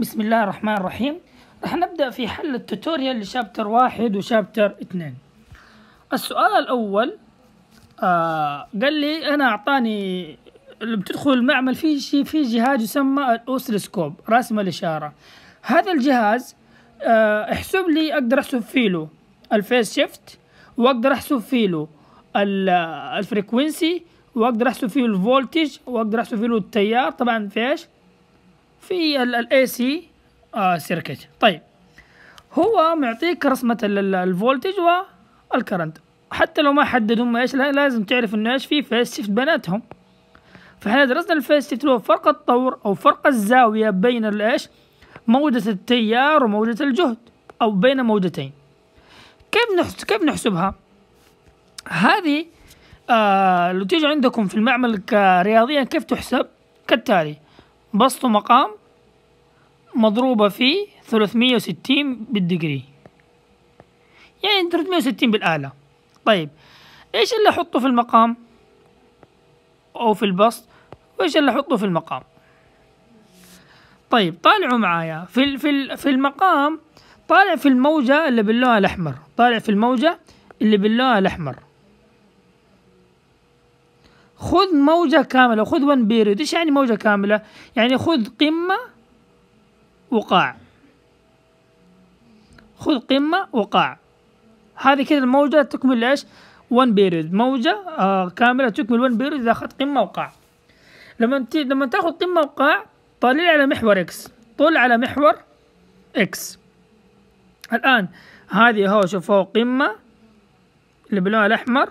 بسم الله الرحمن الرحيم رح نبدأ في حل التوتوريال لشابتر واحد وشابتر اثنين السؤال الأول آه قال لي أنا أعطاني اللي بتدخل المعمل فيه شيء في جهاز يسمى الأوسلسكوب رسم الإشارة هذا الجهاز آه احسب لي أقدر أحسب فيه الفيس شيفت وأقدر أحسب فيه آه، الفريكونسي وأقدر أحسب فيه الفولتج وأقدر أحسب فيه التيار طبعا فيش في الاي سي سيركت طيب هو معطيك رسمة الفولتج والكرنت حتى لو ما حددوا هم ايش لازم تعرف انه ايش في فيس شيفت بيناتهم فاحنا درسنا الفيس شيفت هو فرق الطور او فرق الزاوية بين الايش موجة التيار وموجة الجهد او بين موجتين كيف نحسب كيف نحسبها هذه آه لو تيجي عندكم في المعمل رياضيا كيف تحسب كالتالي بسط مقام مضروبة في 360 بالدجري يعني 360 بالآلة طيب إيش اللي أحطه في المقام أو في البسط وإيش اللي أحطه في المقام طيب طالعوا معايا في في في المقام طالع في الموجة اللي باللون الأحمر طالع في الموجة اللي باللون الأحمر خذ موجة كاملة خذ ون بيريد إيش يعني موجة كاملة يعني خذ قمة وقاع خذ قمة وقاع هذه كذا الموجة تكمل إيش ون بيريد موجة آه كاملة تكمل ون بيريد إذا أخذت قمة وقاع لما ت... لما تاخذ قمة وقاع طلع على محور إكس طل على محور إكس الآن هذه هو شوف هو قمة اللي باللون الأحمر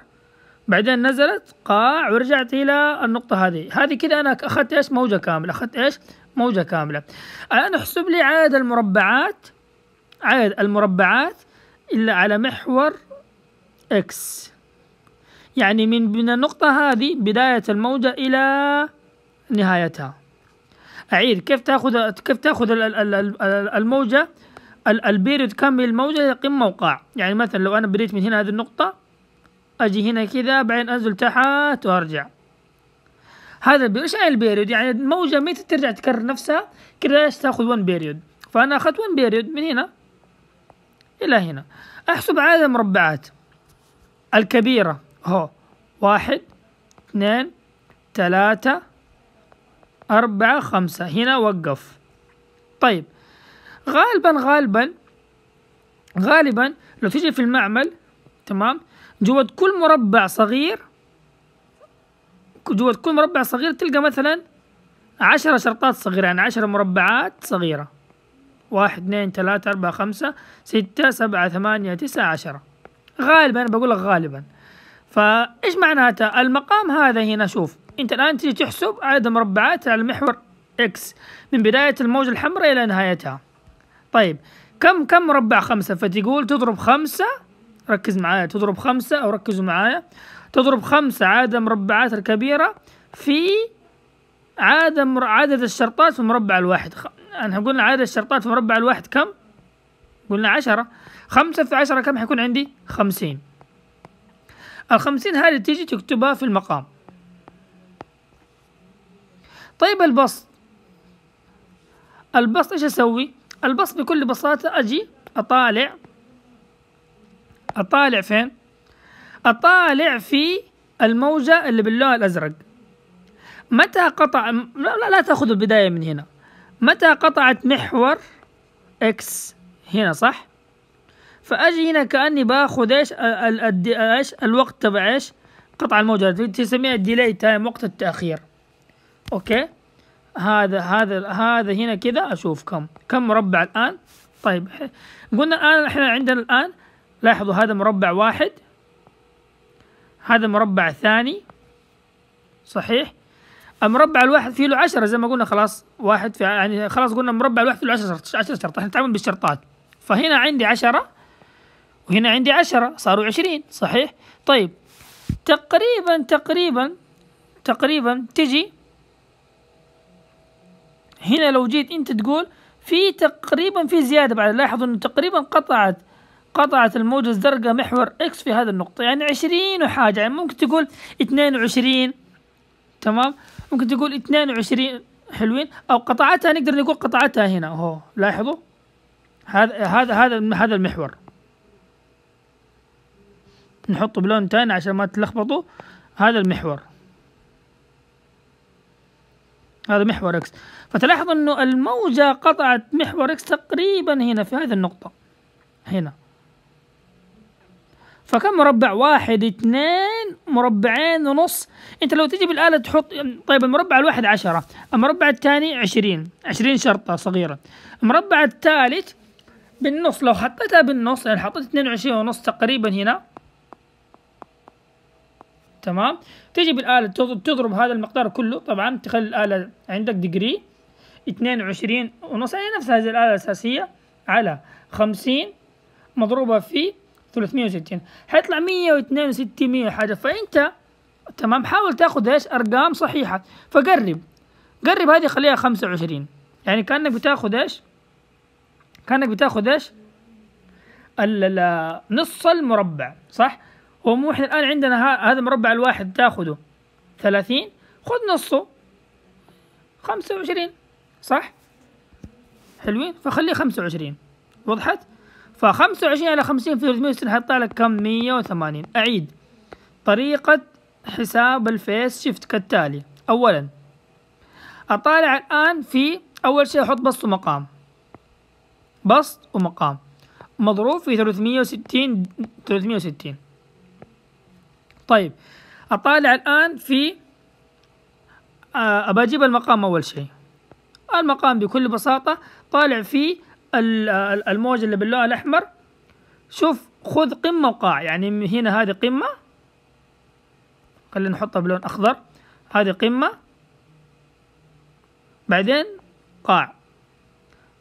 بعدين نزلت قاع ورجعت الى النقطه هذه هذه كذا انا اخذت ايش موجه كامله اخذت ايش موجه كامله الان احسب لي عدد المربعات عدد المربعات الا على محور اكس يعني من من النقطه هذه بدايه الموجه الى نهايتها اعيد كيف تاخذ كيف تاخذ الموجه البيريود كم الموجه الى قمه وقاع يعني مثلا لو انا بديت من هنا هذه النقطه أجي هنا كذا بعدين أنزل تحت وأرجع هذا ايش يعني البيريود يعني الموجة متى ترجع تكرر نفسها كذا تاخذ 1 بيريود فأنا أخذت 1 بيريود من هنا إلى هنا أحسب عدد المربعات الكبيرة هو واحد اثنين ثلاثة أربعة خمسة هنا وقف طيب غالبا غالبا غالبا لو تجي في المعمل تمام جوة كل مربع صغير جوة كل مربع صغير تلقى مثلا عشرة شرطات صغيرة يعني عشرة مربعات صغيرة واحد اثنين ثلاثة أربعة خمسة ستة سبعة ثمانية تسعة عشرة غالبا بقول لك غالبا فايش معناتها المقام هذا هنا شوف انت الان تجي تحسب عدد المربعات على المحور اكس من بداية الموجة الحمراء الى نهايتها طيب كم كم مربع خمسة فتقول تضرب خمسة ركز معايا تضرب خمسة أو ركزوا معايا تضرب خمسة عادة مربعات الكبيرة في عادة مر... عدد الشرطات في المربع الواحد خ... يعني أنا قلنا عدد الشرطات في المربع الواحد كم؟ قلنا عشرة خمسة في عشرة كم حيكون عندي؟ خمسين الخمسين هذه تيجي تكتبها في المقام طيب البسط البسط ايش اسوي؟ البسط بكل بساطة اجي اطالع أطالع فين؟ أطالع في الموجة اللي باللون الأزرق متى قطع لا, لا تأخذوا البداية من هنا متى قطعت محور إكس هنا صح؟ فأجي هنا كأني باخذ إيش إيش الوقت تبع إيش؟ قطع الموجة تسميها الديلي تايم وقت التأخير أوكي هذا هذا هذا هنا كذا أشوف كم كم مربع الآن طيب قلنا الآن إحنا عندنا الآن لاحظوا هذا مربع واحد هذا مربع ثاني صحيح المربع الواحد فيه له عشرة زي ما قلنا خلاص واحد في يعني خلاص قلنا المربع الواحد فيه له عشرة عشرة شرط احنا نتعامل بالشرطات فهنا عندي عشرة وهنا عندي عشرة صاروا عشرين صحيح طيب تقريبا تقريبا تقريبا تجي هنا لو جيت انت تقول في تقريبا في زيادة بعد لاحظوا انه تقريبا قطعت قطعت الموجة الزرقاء محور إكس في هذه النقطة يعني عشرين وحاجة يعني ممكن تقول اثنين وعشرين تمام ممكن تقول اثنين وعشرين حلوين أو قطعتها نقدر نقول قطعتها هنا أهو لاحظوا هذا هذا هذا هذا المحور نحطه بلون تاني عشان ما تلخبطوا هذا المحور هذا محور اكس فتلاحظ انه الموجة قطعت محور اكس تقريبا هنا في هذه النقطة هنا فكم مربع واحد اثنين مربعين ونص انت لو تجي بالآلة تحط طيب المربع الواحد عشرة المربع الثاني عشرين عشرين شرطة صغيرة المربع الثالث بالنص لو حطيتها بالنص يعني حطيت اثنين وعشرين ونص تقريبا هنا تمام تجي بالآلة تضرب هذا المقدار كله طبعا تخلي الآلة عندك ديجري اثنين وعشرين ونص يعني نفس هذه الآلة الأساسية على خمسين مضروبة في 360 حيطلع 162 100 حاجة فأنت تمام حاول تاخذ ايش أرقام صحيحة فقرب قرب هذه خليها 25 يعني كأنك بتاخذ ايش كأنك بتاخذ ايش نص المربع صح هو مو احنا الآن عندنا هذا المربع الواحد تاخذه 30 خذ نصه 25 صح حلوين فخليه 25 وضحت ف25 على 50 في 360 حيطلع لك كم 180 أعيد طريقة حساب الفيس شيفت كالتالي أولا أطالع الآن في أول شيء أحط بسط ومقام بسط ومقام مضروب في 360 360 طيب أطالع الآن في آه، أبى أجيب المقام أول شيء المقام بكل بساطة طالع فيه الموجة اللي باللون الأحمر شوف خذ قمة وقاع يعني هنا هذه قمة خلينا نحطها بلون أخضر هذه قمة بعدين قاع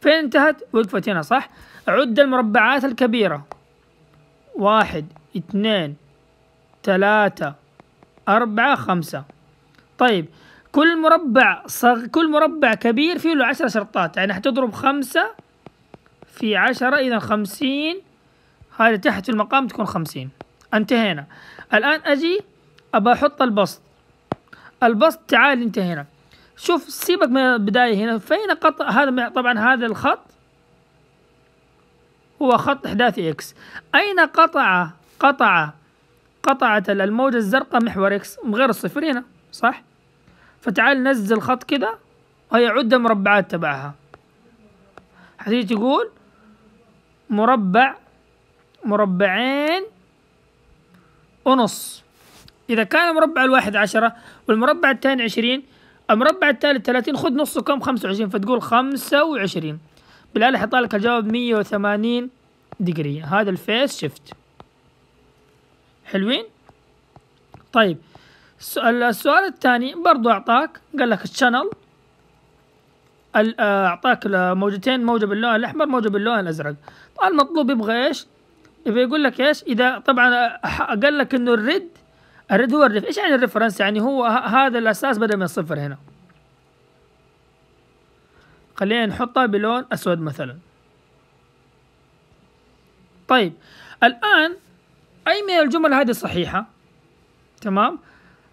فين انتهت وقفت هنا صح عد المربعات الكبيرة واحد اثنين ثلاثة أربعة خمسة طيب كل مربع صغ... كل مربع كبير فيه له عشر شرطات يعني حتضرب خمسة في عشرة إذا خمسين هذا تحت في المقام تكون خمسين انتهينا الآن أجي أبى أحط البسط البسط تعال انتهينا شوف سيبك من البداية هنا فين قطع هذا طبعا هذا الخط هو خط إحداثي إكس أين قطع قطع قطعت الموجة الزرقاء محور إكس من غير الصفر هنا صح فتعال نزل خط كذا وهي عدة مربعات تبعها حتيجي تقول مربع مربعين ونص إذا كان المربع الواحد عشرة والمربع الثاني عشرين المربع الثالث ثلاثين خذ نصه كم خمسة وعشرين فتقول خمسة وعشرين بالآلة حطالك الجواب مية وثمانين ديجري هذا الفيس شفت حلوين طيب السؤال الثاني برضو أعطاك قال لك الشانل أعطاك موجتين موجة باللون الأحمر موجة باللون الأزرق المطلوب يبغى ايش يبغى يقول لك ايش اذا طبعا قال لك انه الريد الريد هو الريف ايش يعني الريفرنس يعني هو هذا الاساس بدا من الصفر هنا خلينا نحطها بلون اسود مثلا طيب الان اي من الجمل هذه صحيحه تمام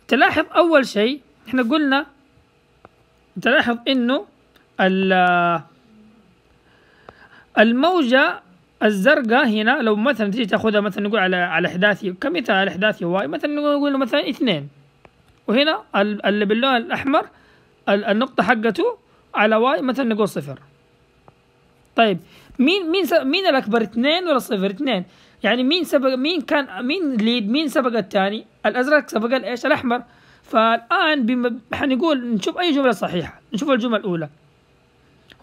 تلاحظ اول شيء احنا قلنا تلاحظ انه الموجة الزرقاء هنا لو مثلا تيجي تاخذها مثلا نقول على على احداثي كمثال احداثي واي مثلا نقول مثلا اثنين وهنا اللي باللون الاحمر النقطه حقته على واي مثلا نقول صفر طيب مين مين مين الاكبر اثنين ولا صفر اثنين يعني مين سبق مين كان مين ليد مين سبق الثاني الازرق سبق الايش الاحمر فالان حنقول نشوف اي جمله صحيحه نشوف الجمله الاولى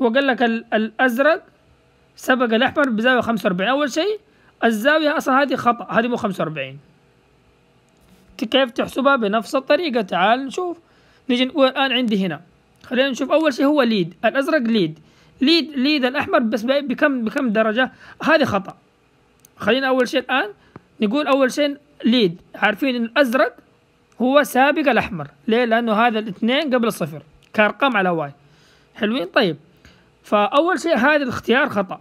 هو قال لك الازرق سبق الأحمر بزاوية 45 أول شيء الزاوية أصلا هذه خطأ هذه مو 45 كيف تحسبها بنفس الطريقة تعال نشوف نيجي نقول الآن عندي هنا خلينا نشوف أول شيء هو ليد الأزرق ليد ليد ليد الأحمر بس بكم بكم درجة هذه خطأ خلينا أول شيء الآن نقول أول شيء ليد عارفين إن الأزرق هو سابق الأحمر ليه؟ لأنه هذا الاثنين قبل الصفر كأرقام على واي حلوين طيب فأول شيء هذا الاختيار خطأ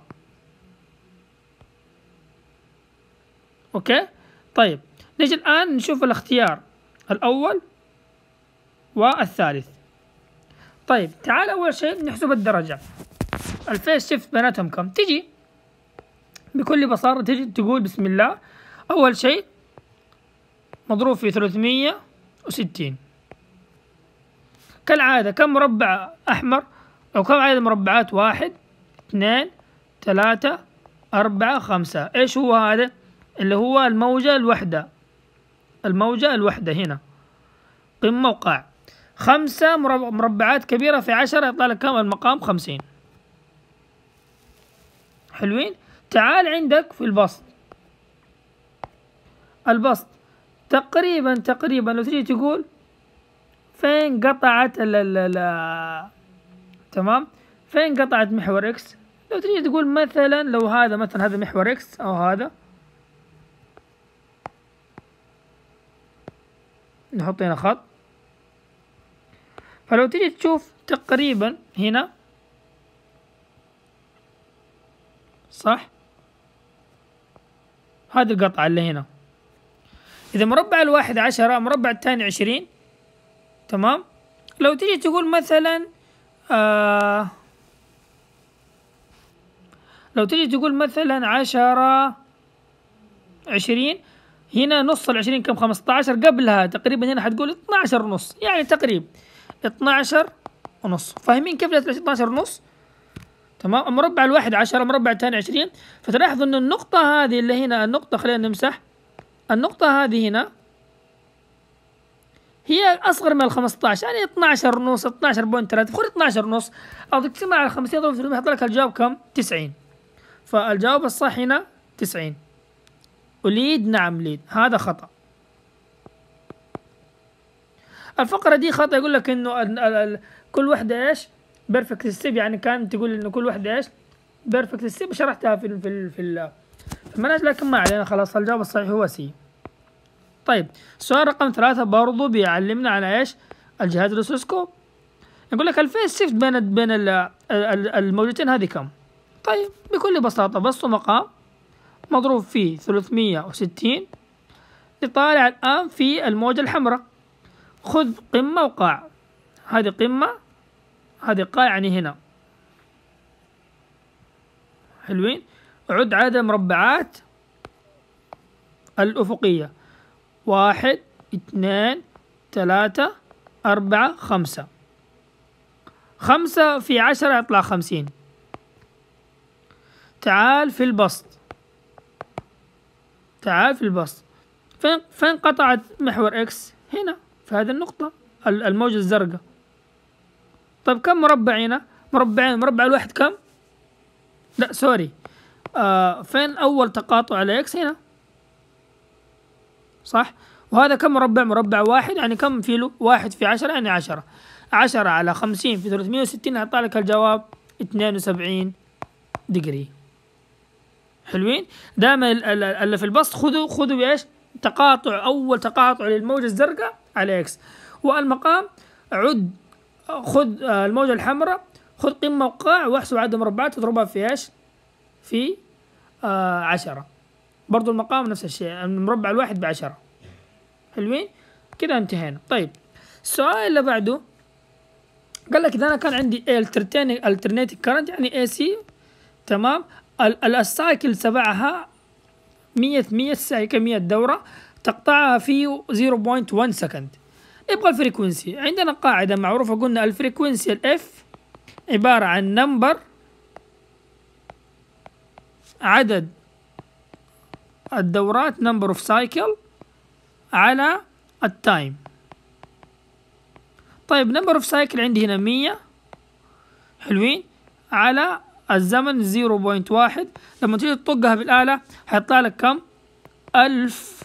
أوكي طيب نجي الآن نشوف الاختيار الأول والثالث طيب تعال أول شيء نحسب الدرجة الفيس شيفت بيناتهم كم تجي بكل بساطة تجي تقول بسم الله أول شيء مضروب في ثلاثمية وستين كالعادة كم مربع أحمر لو كم عدد المربعات واحد اثنين ثلاثة أربعة خمسة إيش هو هذا اللي هو الموجة الوحدة الموجة الوحدة هنا قمة وقاع خمسة مربعات كبيرة في عشرة يطلع لك كم المقام خمسين حلوين تعال عندك في البسط البسط تقريبا تقريبا لو تجي تقول فين قطعت ال تمام فين قطعت محور إكس لو تجي تقول مثلا لو هذا مثلا هذا محور إكس أو هذا نحط هنا خط فلو تجي تشوف تقريبا هنا صح هذه القطعة اللي هنا إذا مربع الواحد عشرة مربع الثاني عشرين تمام لو تجي تقول مثلا آه، لو تجي تقول مثلا عشرة عشرين هنا نص العشرين كم خمسة عشر قبلها تقريبا هنا حتقول اثنا عشر ونص يعني تقريب اثنا عشر ونص فاهمين كيف جت اثنا عشر ونص تمام المربع الواحد عشرة مربع الثاني عشرين فتلاحظ ان النقطة هذه اللي هنا النقطة خلينا نمسح النقطة هذه هنا هي اصغر من ال 15 يعني 12 ونص 12 بوينت 3 خذ 12 ونص او تقسمها على 50 ضرب 300 يحط لك الجواب كم؟ 90 فالجواب الصح هنا 90 وليد نعم ليد هذا خطأ الفقرة دي خطأ يقول لك انه ال ال ال كل وحده ايش؟ بيرفكت ستيب يعني كان تقول انه كل وحده ايش؟ بيرفكت ستيب شرحتها في ال في ال في, في المنهج لكن ما علينا خلاص الجواب الصحيح هو سي طيب السؤال رقم ثلاثة برضو بيعلمنا على ايش الجهاز الاوسوسكوب يقول لك الفيس شيفت بين بين ال الموجتين هذه كم طيب بكل بساطة بس مقام مضروب فيه ثلاثمية وستين الآن في الموجة الحمراء خذ قمة وقاع هذه قمة هذه قاع يعني هنا حلوين عد عدد مربعات الأفقية واحد اثنان ثلاثة أربعة خمسة خمسة في عشرة يطلع خمسين تعال في البسط تعال في البسط فين فين قطعت محور إكس هنا في هذه النقطة الموجة الزرقاء طيب كم مربع هنا مربعين مربع الواحد كم لا سوري آه فين أول تقاطع على إكس هنا صح وهذا كم مربع مربع واحد يعني كم في له واحد في عشرة يعني عشرة عشرة على خمسين في ثلاثمية وستين أعطى لك الجواب اثنين وسبعين ديجري حلوين دائما اللي في البسط خذوا خذوا بإيش تقاطع أول تقاطع للموجة الزرقاء على إكس والمقام عد خذ آه، الموجة الحمراء خذ قمة وقاع واحسب عدد المربعات تضربها في إيش في آه عشرة برضو المقام نفس الشيء المربع الواحد بعشرة حلوين كده انتهينا طيب السؤال اللي بعده قال لك إذا أنا كان عندي alternating current يعني AC تمام السايكل تبعها مية مية سايكل مية دورة تقطعها في 0.1 سكند يبغى الفريكونسي عندنا قاعدة معروفة قلنا الفريكونسي الاف عبارة عن نمبر عدد الدورات نمبر اوف سايكل على التايم طيب نمبر اوف سايكل عندي هنا 100 حلوين على الزمن 0.1 لما تيجي تطقها بالآلة حيطلع لك كم 1000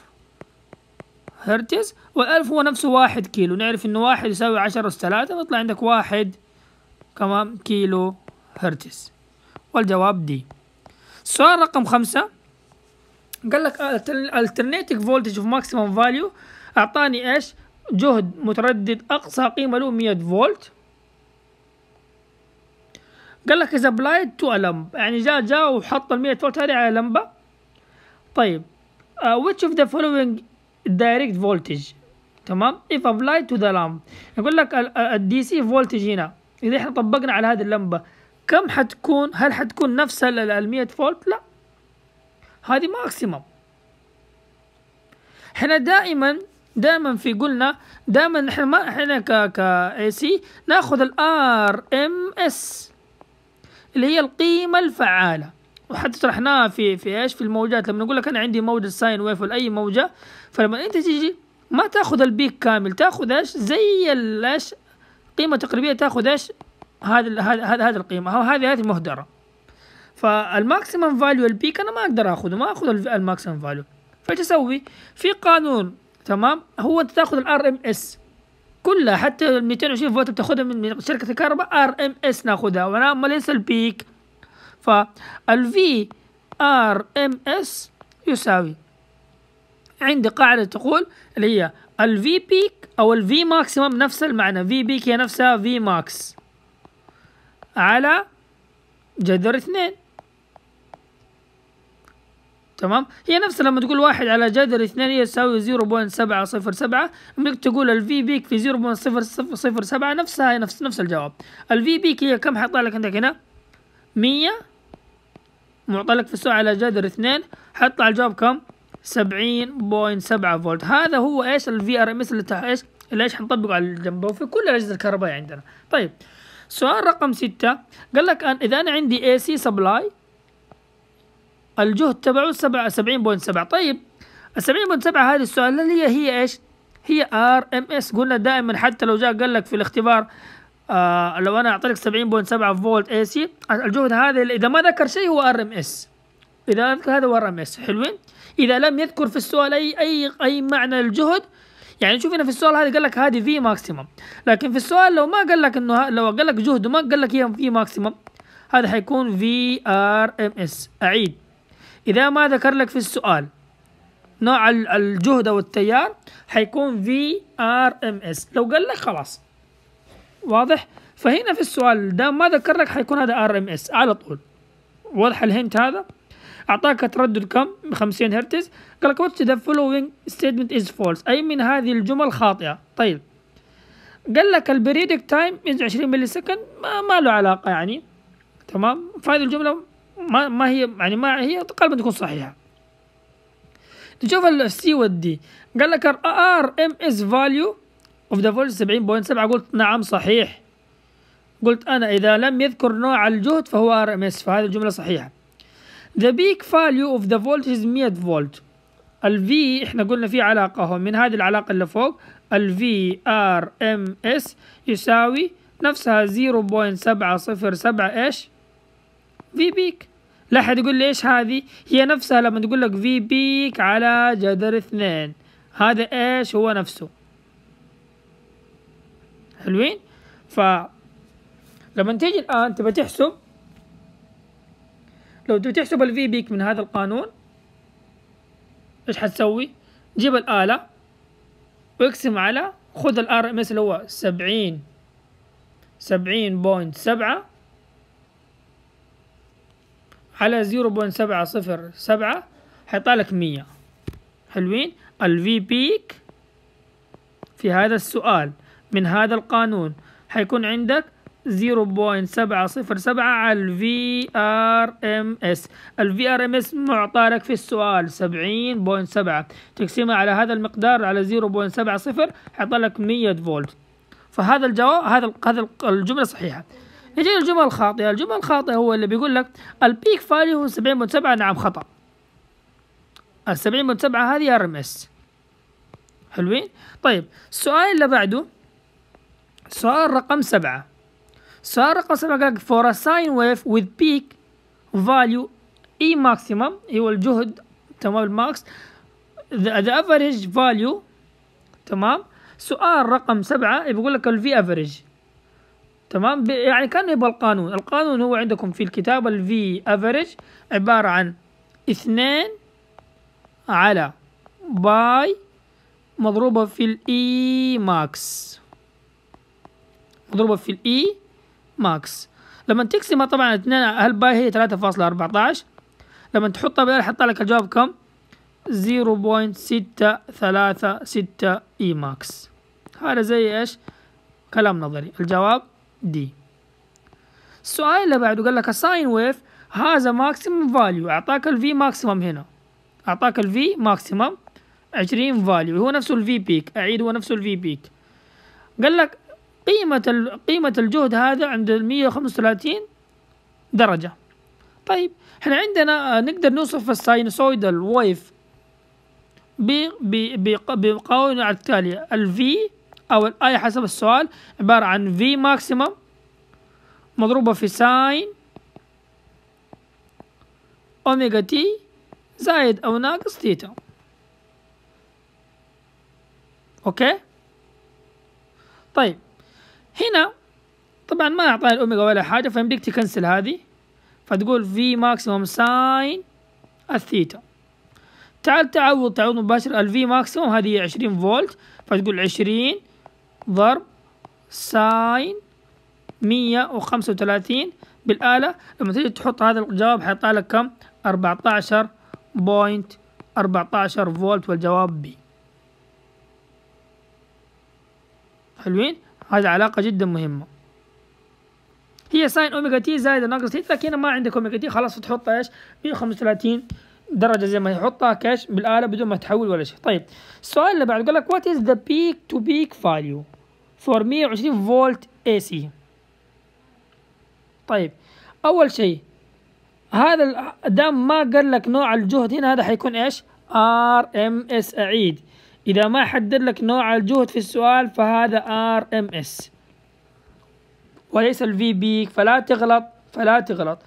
هرتز والألف هو نفسه واحد كيلو نعرف إنه واحد يساوي عشرة أس ثلاثة بيطلع عندك واحد كمان كيلو هرتز والجواب دي السؤال رقم خمسة قال لك الالترنيتيك فولتج اوف ماكسيمم فاليو اعطاني ايش جهد متردد اقصى قيمه له 100 فولت قال لك اذا بلايد تو لمب يعني جاء جاء وحط ال 100 فولت هذه على لمبه طيب ويتش اوف ذا فولوينج دايركت فولتج تمام اف ابلايد تو ذا lamp يقول لك الدي سي فولتج هنا اذا احنا طبقنا على هذه اللمبه كم حتكون هل حتكون نفس ال 100 فولت لا هذه ماكسيمم احنا دائما دائما في قلنا دائما احنا ما احنا ك ك اي سي ناخذ الار ام اس اللي هي القيمه الفعاله وحتى شرحناها في في ايش في الموجات لما نقول لك انا عندي موجه ساين ويف ولا اي موجه فلما انت تيجي ما تاخذ البيك كامل تاخذ ايش زي ايش قيمه تقريبيه تاخذ ايش هذه هذه القيمه هذه هذه مهدره فالماكسيمم فاليو البيك انا ما اقدر اخذه ما اخذ الماكسيمم فاليو فايش اسوي في قانون تمام هو انت تاخذ الار ام اس كلها حتى ال 220 فولت بتاخذها من شركه الكهرباء ار ام اس ناخذها ما ليس البيك فالفي ار ام اس يساوي عندي قاعده تقول اللي هي الفي بيك او الفي ماكسيمم نفس المعنى في بيك هي نفسها في ماكس على جذر اثنين تمام هي نفس لما تقول واحد على جذر اثنين يساوي زيرو بوينت سبعة صفر سبعة انك تقول الفي بيك في زيرو بوينت صفر صفر سبعة نفسها نفس نفس الجواب الفي بيك هي كم حيطلع لك عندك هنا مية معطى لك في السؤال على جذر اثنين حيطلع الجواب كم سبعين بوينت سبعة فولت هذا هو ايش الفي ار ام اس اللي ايش اللي ايش حنطبقه على الجنب في كل الاجهزة الكهربائية عندنا طيب سؤال رقم ستة قال لك أن إذا أنا عندي اي سي سبلاي الجهد تبعه سبعة سبعين بوينت سبعة طيب السبعين بوينت سبعة هذه السؤال اللي هي هي إيش هي ار ام اس قلنا دائما حتى لو جاء قال لك في الاختبار آه لو انا اعطيك 70.7 فولت اي سي الجهد هذا اذا ما ذكر شيء هو ار ام اس اذا ذكر هذا هو ار ام اس حلوين اذا لم يذكر في السؤال اي اي اي معنى الجهد يعني شوف هنا في السؤال هذا قال لك هذه في ماكسيمم لكن في السؤال لو ما قال لك انه لو قال لك جهد وما قال لك هي في ماكسيمم هذا حيكون في ار ام اس اعيد إذا ما ذكر لك في السؤال نوع الجهد أو التيار حيكون في ار ام اس لو قال لك خلاص واضح فهنا في السؤال ده ما ذكر لك حيكون هذا ار ام اس على طول واضح الهنت هذا أعطاك تردد كم 50 هرتز قال لك واتش ذا following ستيتمنت از فولس أي من هذه الجمل خاطئة طيب قال لك البريدك تايم 20 ملي سكند ما, ما له علاقة يعني تمام فهذه الجملة ما ما هي يعني ما هي غالبا تكون صحيحه تشوف السي والدي قال لك ار ام اس فاليو اوف ذا فولت 70.7 قلت نعم صحيح قلت انا اذا لم يذكر نوع الجهد فهو ار ام اس فهذه الجمله صحيحه ذا بيك فاليو اوف ذا فولت 100 فولت الفي احنا قلنا في علاقه هون من هذه العلاقه اللي فوق الفي ار ام اس يساوي نفسها 0.707 ايش في بيك لا حد يقول لي ايش هذه هي نفسها لما تقول لك في بيك على جذر اثنين هذا ايش هو نفسه حلوين ف لما تيجي الان تبى تحسب لو تبى تحسب الفي بيك من هذا القانون ايش حتسوي جيب الآلة واقسم على خذ الار ام اس اللي هو سبعين سبعين بوينت سبعة على 0.707 حيطلع 100 حلوين الفي بيك في هذا السؤال من هذا القانون حيكون عندك 0.707 على الفي ار ام اس الفي ار ام اس معطى لك في السؤال 70.7 تقسيمها على هذا المقدار على 0.70 حيطلع لك 100 فولت فهذا الجواب هذا هذا الجمله صحيحه نجي الجمل الخاطئة الجمل الخاطئة هو اللي بيقول لك البيك فاليو هو سبعين من سبعة نعم خطأ السبعين من سبعة هذه ار ام اس حلوين طيب السؤال اللي بعده سؤال رقم سبعة سؤال رقم سبعة قال for a sine wave with peak value E maximum هو الجهد تمام الماكس the, average value تمام سؤال رقم سبعة بيقول لك ال V average تمام يعني كان يبقى القانون القانون هو عندكم في الكتاب V average عبارة عن اثنين على باي مضروبة في E ماكس مضروبة في E ماكس لما تقسمها طبعا اثنين هل باي هي ثلاثة فاصلة أربعة عشر لما تحطها بدل حطها لك الجواب كم زيرو بوينت ستة ثلاثة ستة اي e ماكس هذا زي ايش كلام نظري الجواب دي السؤال اللي بعده قال لك الساين ويف هذا ماكسيمم فاليو اعطاك الفي ماكسيمم هنا اعطاك الفي ماكسيمم 20 فاليو هو نفسه الفي بيك اعيد هو نفسه الفي بيك قال لك قيمة قيمة الجهد هذا عند 135 درجة طيب احنا عندنا آه، نقدر نوصف الساينوسويدال ويف بقول التالية ال الفي أو الأي حسب السؤال عبارة عن في ماكسيمم مضروبة في ساين أوميجا تي زائد أو ناقص تيتا أوكي طيب هنا طبعا ما أعطاني الأوميجا ولا حاجة فيمديك تكنسل هذه فتقول في ماكسيموم ساين الثيتا تعال تعوض تعوض مباشر الفي ماكسيموم هذه 20 فولت فتقول 20 ضرب ساين 135 بالآلة لما تيجي تحط هذا الجواب حيطلع لك كم 14.14 بوينت فولت والجواب بي حلوين هذه علاقة جدا مهمة هي ساين اوميجا تي زائد ناقص تي لكن هنا ما عندك اوميجا تي خلاص تحطها ايش 135 درجة زي ما يحطها كاش بالآلة بدون ما تحول ولا شيء طيب السؤال اللي بعد يقول لك وات از ذا بيك تو بيك فاليو فور 120 فولت اي سي طيب اول شيء هذا دام ما قال لك نوع الجهد هنا هذا حيكون ايش ار ام اس اعيد اذا ما حدد لك نوع الجهد في السؤال فهذا ار ام اس وليس الفي بيك فلا تغلط فلا تغلط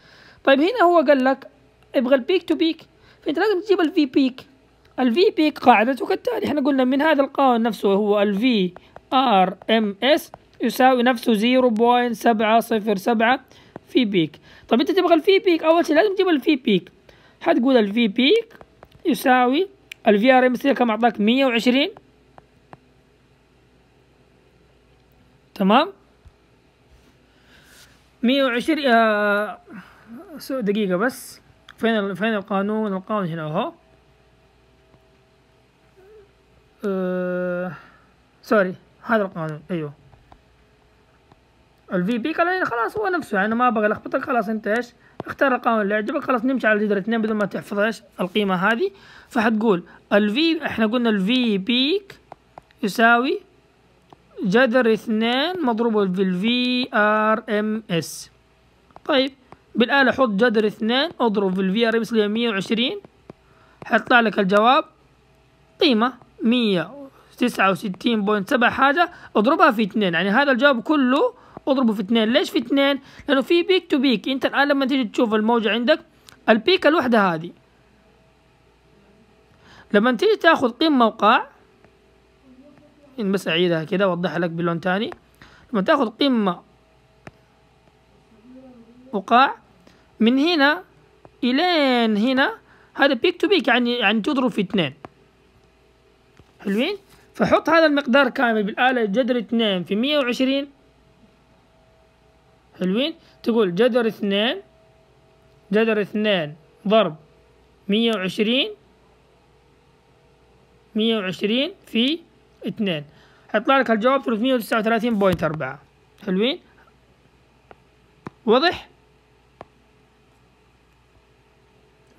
طيب هنا هو قال لك ابغى البيك تو بيك فانت لازم تجيب الفي بيك الفي بيك قاعدته كالتالي احنا قلنا من هذا القانون نفسه هو الفي RMS يساوي نفسه 0.707 في بيك طب انت تبغى الفي بيك اول شيء لازم تجيب الفي بيك حتقول الفي بيك يساوي الفي ار ام سي كم اعطاك 120 تمام 120 آه دقيقة بس فين فين القانون القانون هنا اهو آه، سوري هذا القانون ايوه الفي بي قال لي إيه، خلاص هو نفسه انا يعني ما ابغى الخبطك خلاص انت ايش اختار القانون اللي يعجبك خلاص نمشي على الجدول اثنين بدون ما تحفظ ايش القيمه هذه فحتقول الفي احنا قلنا الفي بيك يساوي جذر اثنين مضروب الفي ار ام اس طيب بالآلة حط جذر اثنين اضرب في الفي ار ام اس اللي هي مية وعشرين حيطلع لك الجواب قيمة مية 69.7 حاجة اضربها في اثنين يعني هذا الجواب كله اضربه في اثنين ليش في اثنين لأنه في بيك تو بيك أنت الآن لما تيجي تشوف الموجة عندك البيك الوحدة هذه لما تيجي تاخذ قمة وقاع بس أعيدها كده أوضحها لك بلون تاني لما تاخذ قمة وقاع من هنا إلين هنا هذا بيك تو بيك يعني يعني تضرب في اثنين حلوين فحط هذا المقدار كامل بالآلة جذر اثنين في مية وعشرين حلوين تقول جذر اثنين جذر اثنين ضرب مية وعشرين مية وعشرين في اثنين حيطلع لك الجواب ثلاثمية وتسعة وثلاثين بوينت أربعة حلوين واضح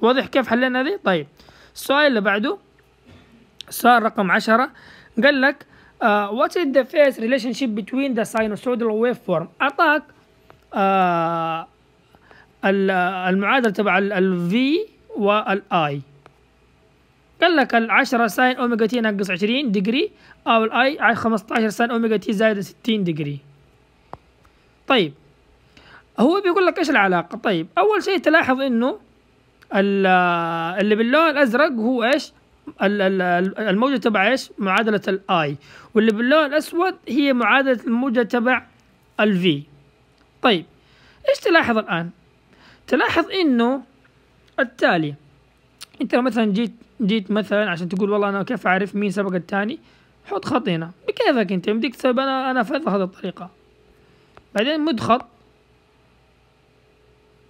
واضح كيف حلينا هذه طيب السؤال اللي بعده السؤال رقم عشرة قال لك وات از ذا فيس ريليشن شيب بتوين ذا ساينوسويدال ويف فورم اعطاك آه المعادله تبع الفي والاي قال لك ال10 ساين اوميجا تي ناقص 20 ديجري او الاي 15 ساين اوميجا تي زائد 60 ديجري طيب هو بيقول لك ايش العلاقه طيب اول شيء تلاحظ انه اللي باللون الازرق هو ايش الموجة تبع ايش؟ معادلة الاي واللي باللون الاسود هي معادلة الموجة تبع الفي طيب ايش تلاحظ الان؟ تلاحظ انه التالي انت لو مثلا جيت جيت مثلا عشان تقول والله انا كيف اعرف مين سبق الثاني حط خط هنا بكيفك انت يمديك تسبب انا انا فاز هذه الطريقة بعدين مد خط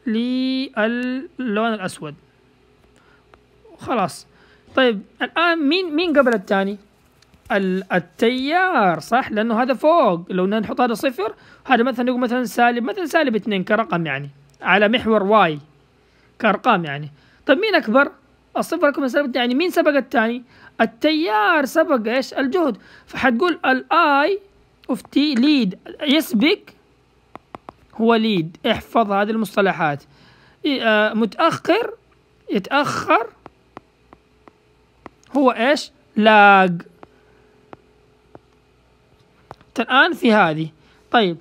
للون الاسود خلاص طيب الآن مين مين قبل الثاني؟ التيار صح لأنه هذا فوق لو نحط هذا صفر هذا مثلا نقول مثلا سالب مثلا سالب اثنين كرقم يعني على محور واي كأرقام يعني طيب مين أكبر؟ الصفر أكبر من سالب يعني مين سبق الثاني؟ التيار سبق ايش؟ الجهد فحتقول الاي اوف تي ليد يسبق هو ليد احفظ هذه المصطلحات آه، متأخر يتأخر هو إيش لاج الآن في هذه طيب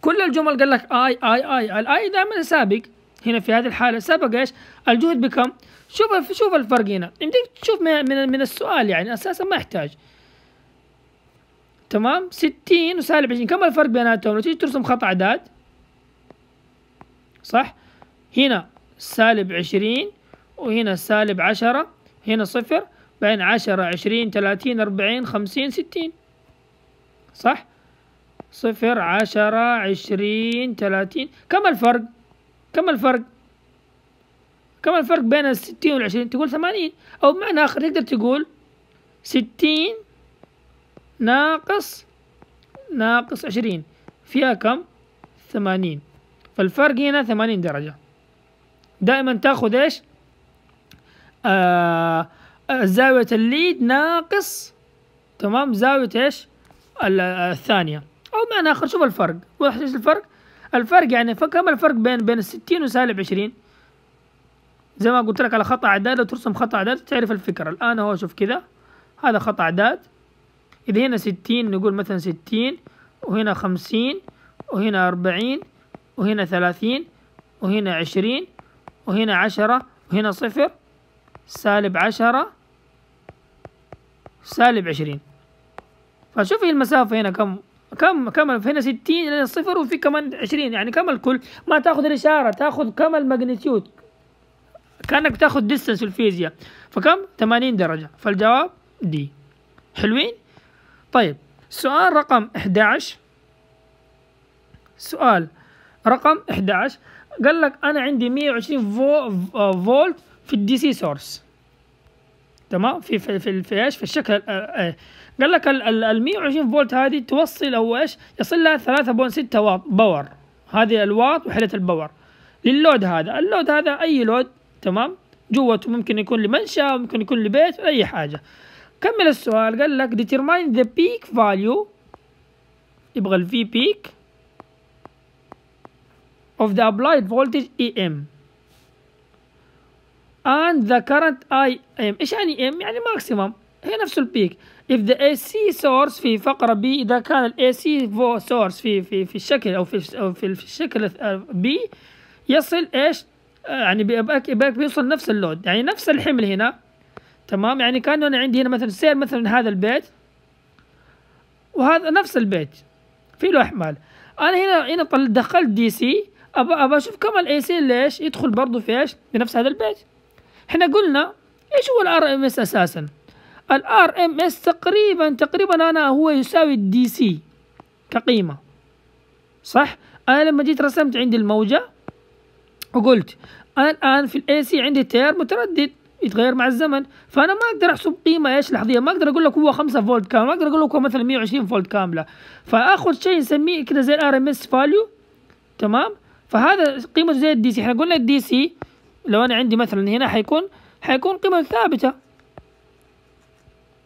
كل الجمل قال لك اي اي اي الاي دائما سابق هنا في هذه الحاله سبق ايش الجهد بكم شوف شوف الفرق هنا يمديك تشوف من من السؤال يعني اساسا ما يحتاج تمام 60 وسالب 20 كم الفرق بيناتهم لو تيجي ترسم خط اعداد صح هنا سالب 20 وهنا سالب 10 هنا صفر بعدين عشرة عشرين ثلاثين أربعين خمسين ستين صح صفر عشرة عشرين ثلاثين كم الفرق كم الفرق كم الفرق بين الستين والعشرين تقول ثمانين أو بمعنى آخر تقدر تقول ستين ناقص ناقص عشرين فيها كم ثمانين فالفرق هنا ثمانين درجة دائما تاخذ ايش آه،, آه زاوية الليد ناقص تمام زاوية ايش آه، الثانية أو بمعنى آخر شوف الفرق واضح ايش الفرق الفرق يعني كم الفرق بين بين الستين وسالب عشرين زي ما قلت لك على خط أعداد لو ترسم خط أعداد تعرف الفكرة الآن هو شوف كذا هذا خط أعداد إذا هنا ستين نقول مثلا ستين وهنا خمسين وهنا أربعين وهنا ثلاثين وهنا عشرين وهنا عشرة وهنا صفر سالب عشرة سالب عشرين فشوفي المسافة هنا كم كم كم هنا ستين هنا صفر وفي كمان عشرين يعني كم الكل ما تاخذ الإشارة تاخذ كم الماجنتيود كأنك تاخذ ديستنس في الفيزياء فكم ثمانين درجة فالجواب دي حلوين طيب سؤال رقم 11 سؤال رقم 11 قال لك انا عندي 120 آه، فولت في الدي سي سورس تمام في في في, في ايش في الشكل آه, آه. قال لك ال 120 فولت هذه توصل او ايش يصل لها 3.6 واط باور هذه الواط وحده الباور للود هذا اللود هذا اي لود تمام جوته ممكن يكون لمنشأ ممكن يكون لبيت اي حاجه كمل السؤال قال لك determine the peak value يبغى ال V peak of the applied voltage EM and the current I am إيش يعني M يعني maximum هي نفس البيك if the AC source في فقرة B إذا كان ال AC source في في في الشكل أو في أو في الشكل B يصل إيش يعني بيبقى بيبقى بيوصل نفس اللود يعني نفس الحمل هنا تمام يعني كانه انا عندي هنا مثلا سير مثلا هذا البيت وهذا نفس البيت في له احمال انا هنا هنا دخلت دي سي ابى ابى اشوف كم الـ AC ليش يدخل برضه في ايش بنفس هذا البيت احنا قلنا ايش هو الار ام اس اساسا الار ام اس تقريبا تقريبا انا هو يساوي الدي سي كقيمه صح انا لما جيت رسمت عندي الموجه وقلت انا الان في الاي سي عندي تيار متردد يتغير مع الزمن فانا ما اقدر احسب قيمه ايش لحظيه ما اقدر اقول لك هو 5 فولت كامل ما اقدر اقول لك هو مثلا 120 فولت كامله فاخذ شيء نسميه كده زي الار ام اس فاليو تمام فهذا قيمته زي الدي سي احنا قلنا الدي سي لو أنا عندي مثلا هنا حيكون حيكون قيمة ثابتة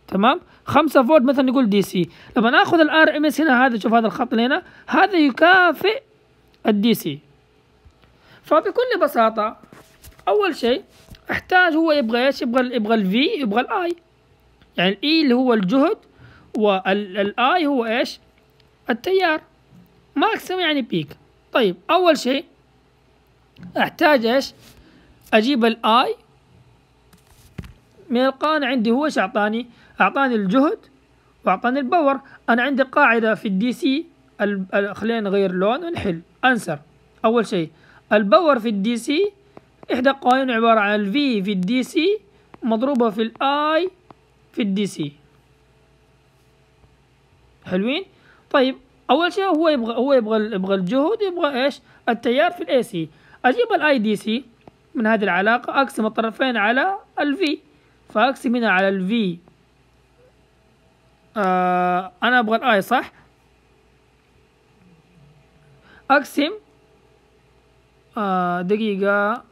تمام خمسة فولت مثلا نقول دي سي لما ناخذ الار ام اس هنا هذا شوف هذا الخط اللي هنا هذا يكافئ الدي سي فبكل بساطة أول شيء احتاج هو يبغى ايش يبغى يبغى الفي يبغى الاي يعني الاي e اللي هو الجهد والاي هو ايش التيار ماكسيم يعني بيك طيب أول شيء احتاج ايش أجيب الآي من القانع عندي هو ايش أعطاني؟ أعطاني الجهد وأعطاني الباور أنا عندي قاعدة في الدي سي خلينا نغير لون ونحل أنسر أول شيء الباور في الدي سي إحدى القوانين عبارة عن الفي في الدي سي مضروبة في الآي في الدي سي حلوين؟ طيب أول شيء هو يبغى هو يبغى يبغى الجهد يبغى إيش؟ التيار في الأي سي أجيب الآي دي سي من هذه العلاقة أقسم الطرفين على V فأقسم هنا على V آه أنا أبغى I صح أقسم آه دقيقة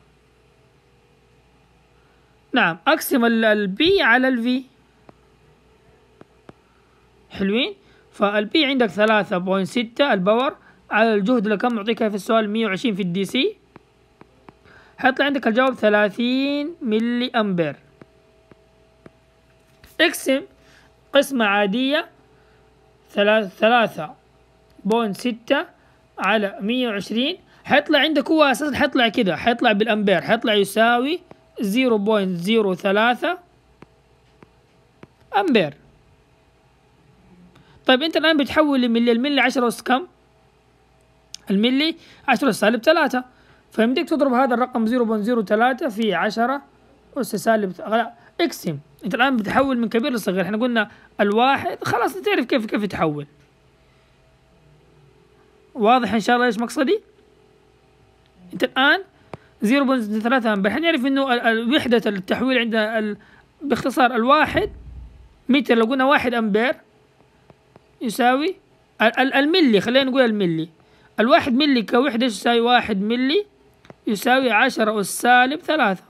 نعم أقسم B على V حلوين B عندك ثلاثة بوينت ستة الباور على الجهد اللي كان معطيك في السؤال مية وعشرين في الدي سي حيطلع عندك الجواب ثلاثين ملي أمبير اقسم قسمة عادية ثلاثة بون ستة على مية وعشرين حيطلع عندك هو أساسا حيطلع كده حيطلع بالأمبير حيطلع يساوي زيرو بون زيرو ثلاثة أمبير طيب أنت الآن بتحول لملي الملي عشرة أس كم؟ الملي عشرة سالب ثلاثة فيمديك تضرب هذا الرقم 0.03 في 10 أس سالب لا اقسم أنت الآن بتحول من كبير لصغير احنا قلنا الواحد خلاص تعرف كيف كيف يتحول واضح إن شاء الله إيش مقصدي؟ أنت الآن 0.3 أمبير نعرف إنه وحدة التحويل عندنا ال... باختصار الواحد متر لو قلنا واحد أمبير يساوي الملي خلينا نقول الملي الواحد ملي كوحدة يساوي واحد ملي يساوي عشرة أس سالب ثلاثة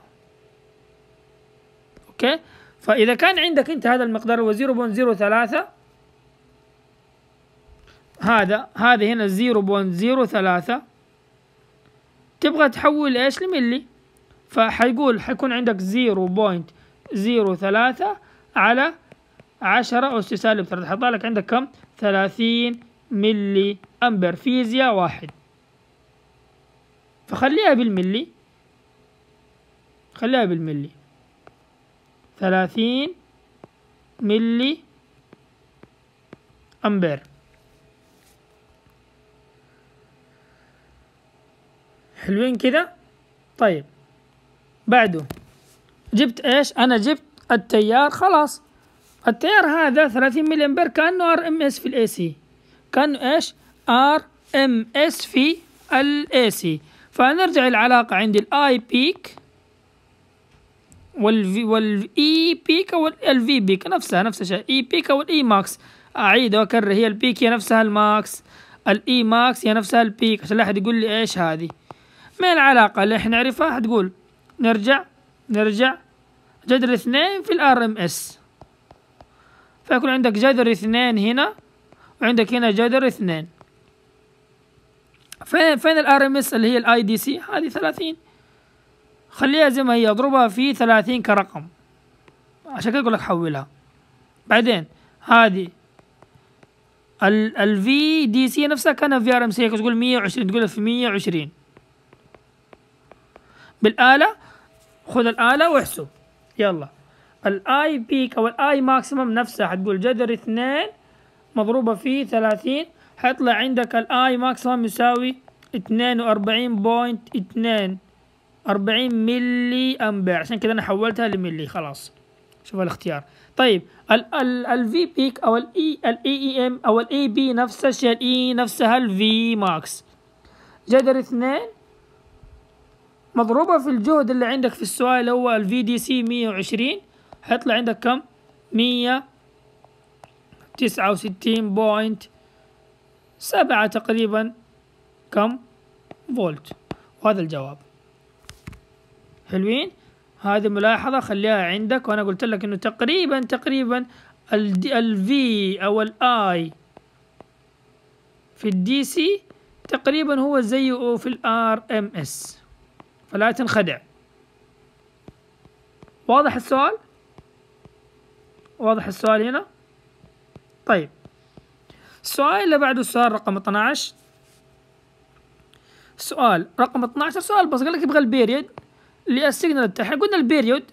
أوكي فإذا كان عندك أنت هذا المقدار هو زيرو بون زيرو ثلاثة هذا هذا هنا زيرو بون زيرو ثلاثة تبغى تحول إيش لملي فحيقول حيكون عندك زيرو بوينت زيرو ثلاثة على عشرة أس سالب ثلاثة حيطلع لك عندك كم ثلاثين ملي أمبر فيزياء واحد فخليها بالملي خليها بالملي ثلاثين ملي أمبير حلوين كده طيب بعده جبت ايش انا جبت التيار خلاص التيار هذا 30 ملي امبير كانه ار ام اس في الاي سي كانه ايش ار ام اس في الاي سي فنرجع العلاقة عندي الاي بيك والاي بيك والفي بيك نفسها نفس الشيء اي بيك والاي ماكس اعيد واكرر هي البيك هي نفسها الماكس الاي ماكس هي نفسها البيك عشان لا احد يقول لي ايش هذه ما العلاقة اللي احنا نعرفها حتقول نرجع نرجع جذر اثنين في الار ام اس فيكون عندك جذر اثنين هنا وعندك هنا جذر اثنين فين فين الار ام اس اللي هي الاي دي سي هذه ثلاثين خليها زي ما هي اضربها في ثلاثين كرقم عشان كده اقول لك حولها بعدين هذه في دي سي نفسها كانها في ار ام سي تقول 120 تقول في 120 بالآلة خذ الآلة واحسب يلا الاي بيك او الاي ماكسيمم نفسها حتقول جذر اثنين مضروبة في ثلاثين حيطلع عندك الاي ماكسيمم يساوي اتنين واربعين بوينت اتنين أربعين ملي أمبير عشان كده أنا حولتها لملي خلاص شوف الاختيار طيب الفي بيك أو الإي e الإي إي e إم e أو الإي بي نفس الشيء الإي نفسها الفي ماكس جذر اثنين مضروبة في الجهد اللي عندك في السؤال اللي هو الفي دي سي مية وعشرين حيطلع عندك كم مية تسعة وستين بوينت سبعة تقريبا كم فولت وهذا الجواب حلوين هذه ملاحظة خليها عندك وأنا قلت لك إنه تقريبا تقريبا الفي أو الآي في الدي سي تقريبا هو زيه في الآر إم إس فلا تنخدع واضح السؤال؟ واضح السؤال هنا؟ طيب السؤال اللي بعده السؤال رقم 12 سؤال رقم 12 سؤال بس قال لك يبغى البيريود للسيجنال بتاعها قلنا البيريود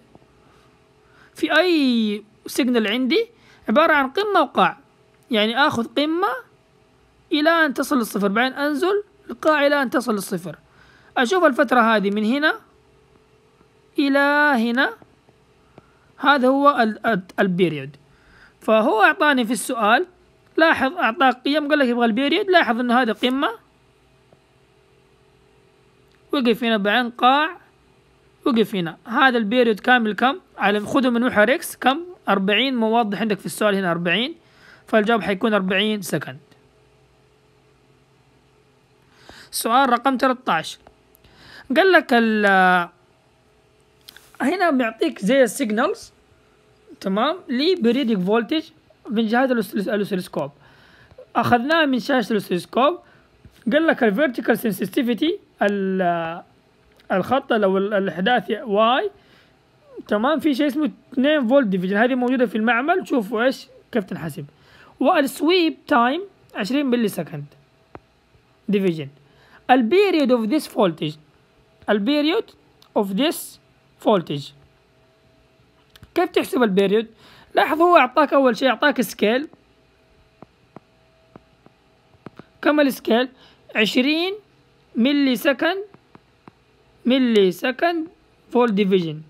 في اي سيجنال عندي عبارة عن قمة وقاع يعني اخذ قمة الى ان تصل للصفر بعدين انزل القاع الى ان تصل للصفر اشوف الفترة هذه من هنا الى هنا هذا هو البيريود فهو اعطاني في السؤال لاحظ أعطاك قيم قال لك يبغى البيريد لاحظ إنه هذا قمة وقف هنا بعين قاع وقف هنا هذا البيريد كامل كم على خذه من محور إكس كم مو موضح عندك في السؤال هنا 40 فالجواب حيكون 40 سكند سؤال رقم 13 قال لك ال هنا بيعطيك زي السيجنالز تمام لبريدك فولتج من جهاز الاوسيلوسكوب أخذناها من شاشة الاوسيلوسكوب قال لك الفيرتيكال سنسيتيفيتي الخط لو الأحداثي واي تمام في شيء اسمه 2 فولت ديفيجن هذه موجودة في المعمل شوفوا ايش كيف تنحسب والسويب تايم 20 ملي سكند ديفيجن البيريود اوف ذيس فولتج البيريود اوف ذيس فولتج كيف تحسب البيريود لاحظ هو أعطاك أول شيء أعطاك سكيل كم السكيل عشرين ملي سكند ملي سكند فول ديفيجن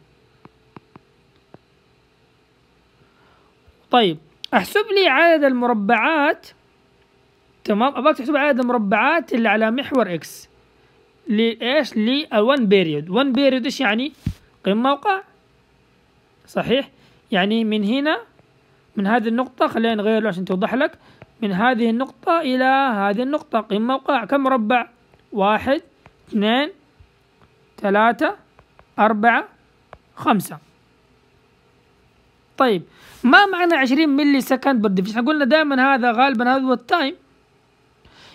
طيب احسب لي عدد المربعات تمام ابغاك تحسب عدد المربعات اللي على محور اكس لايش ل 1 بيريود 1 بيريود ايش يعني قمه وقاع صحيح يعني من هنا من هذه النقطة خلينا نغير له عشان توضح لك من هذه النقطة إلى هذه النقطة قمة وقاع كم مربع واحد اثنين ثلاثة أربعة خمسة طيب ما معنى عشرين ملي سكند بير قلنا دائما هذا غالبا هذا هو التايم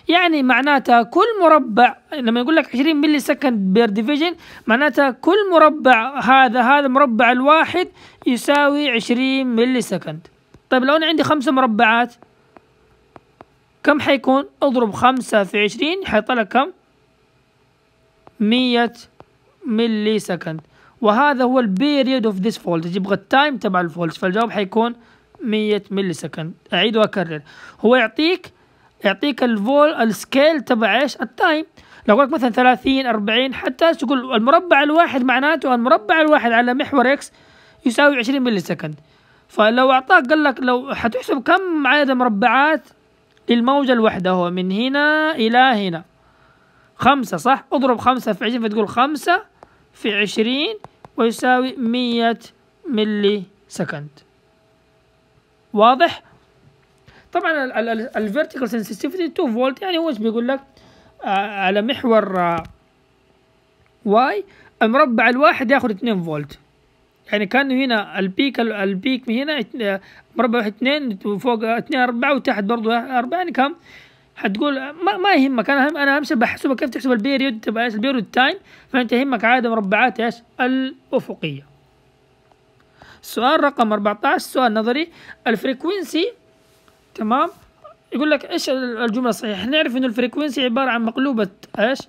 يعني معناتها كل مربع لما يقول لك 20 ملي سكند بير ديفيجن معناتها كل مربع هذا هذا المربع الواحد يساوي 20 ملي سكند طيب لو أنا عندي خمسة مربعات كم حيكون اضرب خمسة في 20 حيطلع كم 100 ملي سكند وهذا هو البيريود اوف ذيس فولت يبغى التايم تبع الفولت فالجواب حيكون 100 ملي سكند أعيد وأكرر هو يعطيك يعطيك الفول السكيل تبع ايش التايم لو قلت مثلا 30 40 حتى تقول المربع الواحد معناته المربع الواحد على محور اكس يساوي 20 ملي سكند فلو اعطاك قال لك لو حتحسب كم عدد المربعات للموجة الواحدة هو من هنا إلى هنا خمسة صح اضرب خمسة في عشرين فتقول خمسة في عشرين ويساوي مية ملي سكند واضح طبعا الفيرتيكال سنسيتيفيتي 2 فولت يعني هو ايش بيقول لك آه، على محور آه، واي المربع الواحد ياخذ 2 فولت يعني كان هنا البيك البيك من هنا آه، مربع واحد اثنين وفوق اثنين أربعة وتحت برضو أربعة يعني كم حتقول ما, ما يهمك أنا أنا همشي بحسبها كيف تحسب البيريود تبقى إيش البيريود تايم فأنت يهمك عادة مربعات إيش الأفقية السؤال رقم 14 سؤال نظري الفريكونسي تمام يقول لك ايش الجمله الصحيحه نعرف انه الفريكونسي عباره عن مقلوبه ايش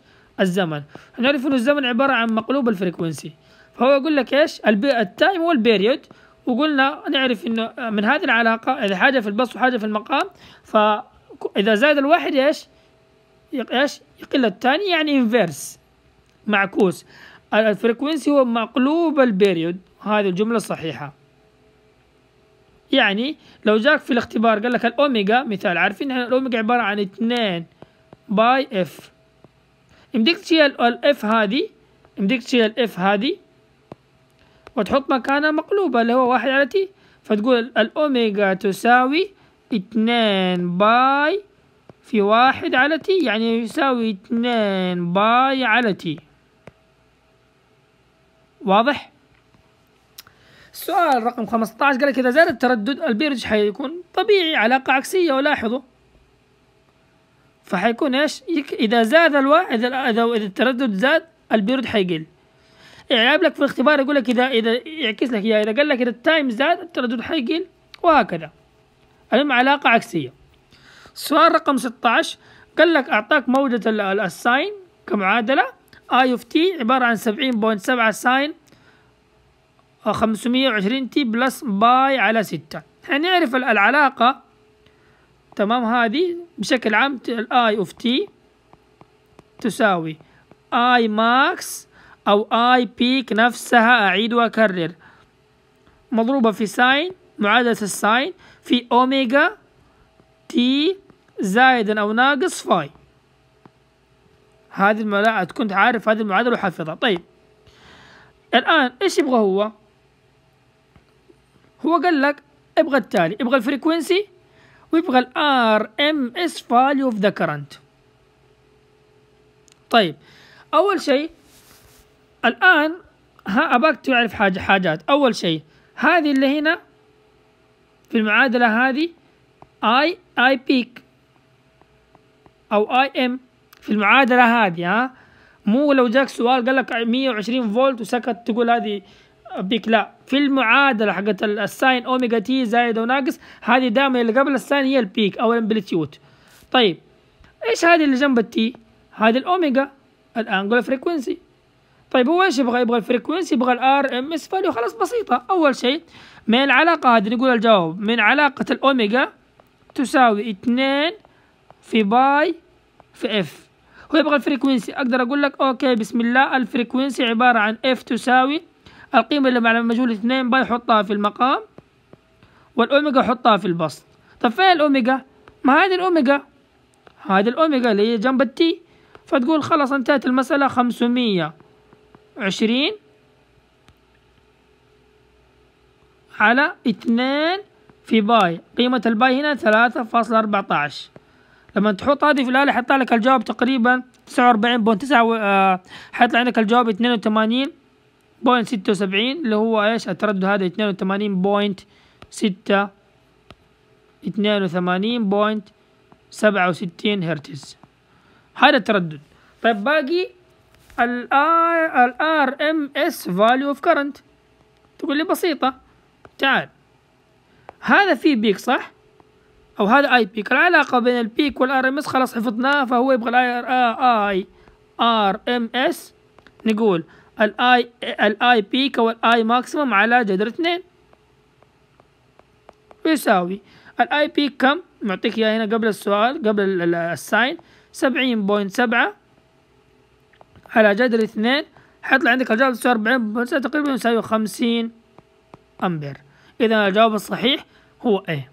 الزمن نعرف انه الزمن عباره عن مقلوب الفريكونسي فهو يقول لك ايش التايم هو البيريود وقلنا نعرف انه من هذه العلاقه اذا حاجه في البسط وحاجه في المقام فاذا زاد الواحد ايش ايش يقل الثاني يعني انفيرس معكوس الفريكونسي هو مقلوب البيريود هذه الجمله الصحيحه يعني لو جاك في الاختبار قال لك الأوميجا مثال عارفين إن الأوميجا عبارة عن اتنين باي اف يمديك تشيل الاف هذه يمديك تشيل الاف هذه وتحط مكانها مقلوبة اللي هو واحد على تي فتقول الأوميجا تساوي اتنين باي في واحد على تي يعني يساوي اتنين باي على تي واضح؟ السؤال رقم 15 قال لك إذا زاد التردد البيرج حيكون طبيعي علاقة عكسية ولاحظوا فحيكون إيش إذا زاد الوا إذا إذا التردد زاد البيرج حيقل يلعب يعني لك في الاختبار يقول لك إذا إذا يعكس لك إياه إذا قال لك إذا التايم زاد التردد حيقل وهكذا المهم علاقة عكسية السؤال رقم 16 قال لك أعطاك موجة الساين كمعادلة اي اوف تي عبارة عن 70.7 ساين 520 تي بلس باي على 6 هنعرف العلاقة تمام هذه بشكل عام الاي اوف تي تساوي اي ماكس او اي بيك نفسها اعيد واكرر مضروبة في ساين معادلة الساين في اوميجا تي زائدا او ناقص فاي هذه المعادلة كنت عارف هذه المعادلة وحافظها طيب الآن إيش يبغى هو؟ هو قال لك ابغى التالي ابغى الفريكونسي ويبغى الار ام اس فاليو اوف ذا كرنت طيب اول شيء الان ها اباك تعرف حاجه حاجات اول شيء هذه اللي هنا في المعادله هذه اي اي بيك او اي ام في المعادله هذه ها مو لو جاك سؤال قال لك 120 فولت وسكت تقول هذه بيك لا في المعادله حقت الساين اوميجا تي زائد وناقص هذه دائما اللي قبل الساين هي البيك او الامبليتيود طيب ايش هذه اللي جنب التي هذه الاوميجا الانجل فريكونسي طيب هو ايش يبغى يبغى الفريكونسي يبغى الار ام اس فاليو خلاص بسيطه اول شيء من العلاقه هذه نقول الجواب من علاقه الاوميجا تساوي 2 في باي في اف هو يبغى الفريكونسي اقدر اقول لك اوكي بسم الله الفريكونسي عباره عن اف تساوي القيمة اللي مع مجهول اثنين باي حطها في المقام والأوميجا حطها في البسط طب فين الأوميجا؟ ما هذه الأوميجا هذه الأوميجا اللي هي جنب التي فتقول خلاص انتهت المسألة خمسمية عشرين على اثنين في باي قيمة الباي هنا ثلاثة فاصلة أربعة عشر لما تحط هذه في الآلة حيطلع لك الجواب تقريبا تسعة وأربعين بون تسعة آه، حيطلع عندك الجواب اثنين وثمانين بوينت ستة وسبعين اللي هو ايش التردد هذا اثنين وثمانين بوينت ستة اثنين وثمانين بوينت سبعة وستين هرتز هذا التردد طيب باقي ار ام اس فاليو اوف كرنت تقول لي بسيطة تعال هذا في بيك صح؟ او هذا اي بيك العلاقة بين البيك والار ام اس خلاص حفظناها فهو يبغى الاي ار ار ام اس نقول الاي الاي بيك او الاي ماكسيمم على جذر اثنين يساوي الاي بيك كم معطيك اياه هنا قبل السؤال قبل الساين سبعين بوينت سبعة على جذر اثنين حيطلع عندك الجواب تساوي أربعين بوينت تقريبا يساوي خمسين أمبير إذا الجواب الصحيح هو إيه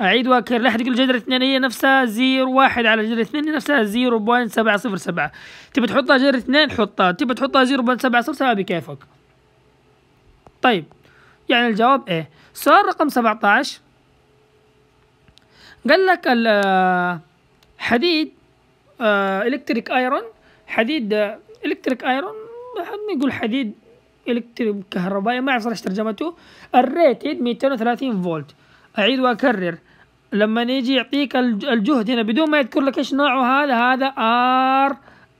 أعيد وأكرر لاحظ كل اثنين هي نفسها زيرو واحد على الجذر الثنائية نفسها زيرو بوين سبعة صفر سبعة تبي تحطها جذر اثنين حطها تبي تحطها زيرو بوين سبعة صفر سبعة بكيفك طيب يعني الجواب إيه سؤال رقم سبعة عشر قال لك الحديد إلكتريك أيرون حديد إلكتريك أيرون نقول حديد إلكتريك آه، كهربائي ما أعرف صراحة ترجمته الريتد وثلاثين فولت أعيد وأكرر لما يجي يعطيك الجهد هنا بدون ما يذكر لك ايش نوعه هذا هذا ار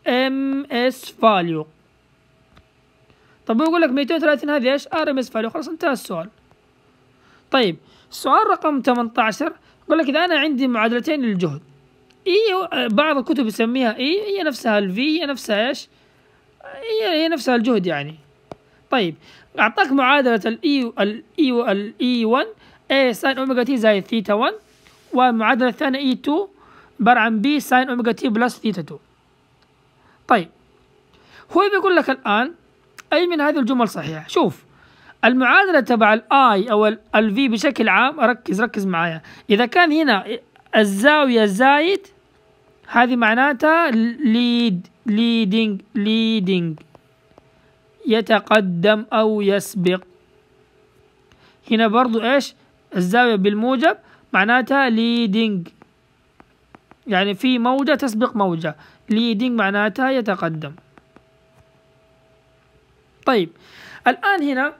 ام اس فاليو طب يقول لك 230 هذه ايش ار ام اس فاليو خلاص انتهى السؤال طيب السؤال رقم 18 يقول لك اذا انا عندي معادلتين للجهد اي بعض الكتب يسميها اي هي نفسها الفي هي نفسها ايش هي هي نفسها الجهد يعني طيب اعطاك معادله الاي الاي الاي 1 اي ساين اوميجا تي زائد ثيتا 1 والمعادلة الثانية E2 عبارة عن بي ساين أوميجا تي بلس ثيتا 2 طيب هو بيقول لك الآن أي من هذه الجمل صحيحة شوف المعادلة تبع الاي او الفي بشكل عام ركز ركز معايا اذا كان هنا الزاوية زايد هذه معناتها ليد ليدنج ليدنج يتقدم او يسبق هنا برضو ايش الزاوية بالموجب معناتها leading يعني في موجة تسبق موجة leading معناتها يتقدم طيب الآن هنا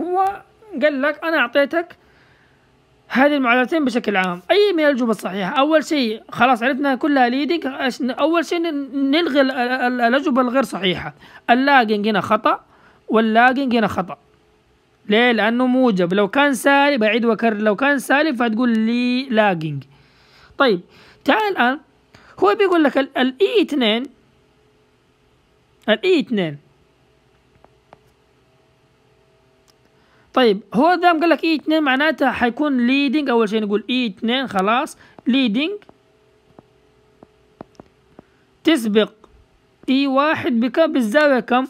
هو قال لك أنا أعطيتك هذه المعادلتين بشكل عام أي من الجمل الصحيحة أول شيء خلاص عرفنا كلها leading أول شيء نلغي الأجوبة الغير صحيحة اللاجنج هنا خطأ واللاجنج هنا خطأ ليه لأنه موجب لو كان سالب أعيد وأكرر لو كان سالب فتقول لي لاجينج طيب تعال الآن هو بيقول لك الإي 2 الإي 2 طيب هو دام قال لك e اي 2 معناتها حيكون leading اول شيء نقول e اي 2 خلاص leading تسبق e اي 1 بكم بالزاوية كم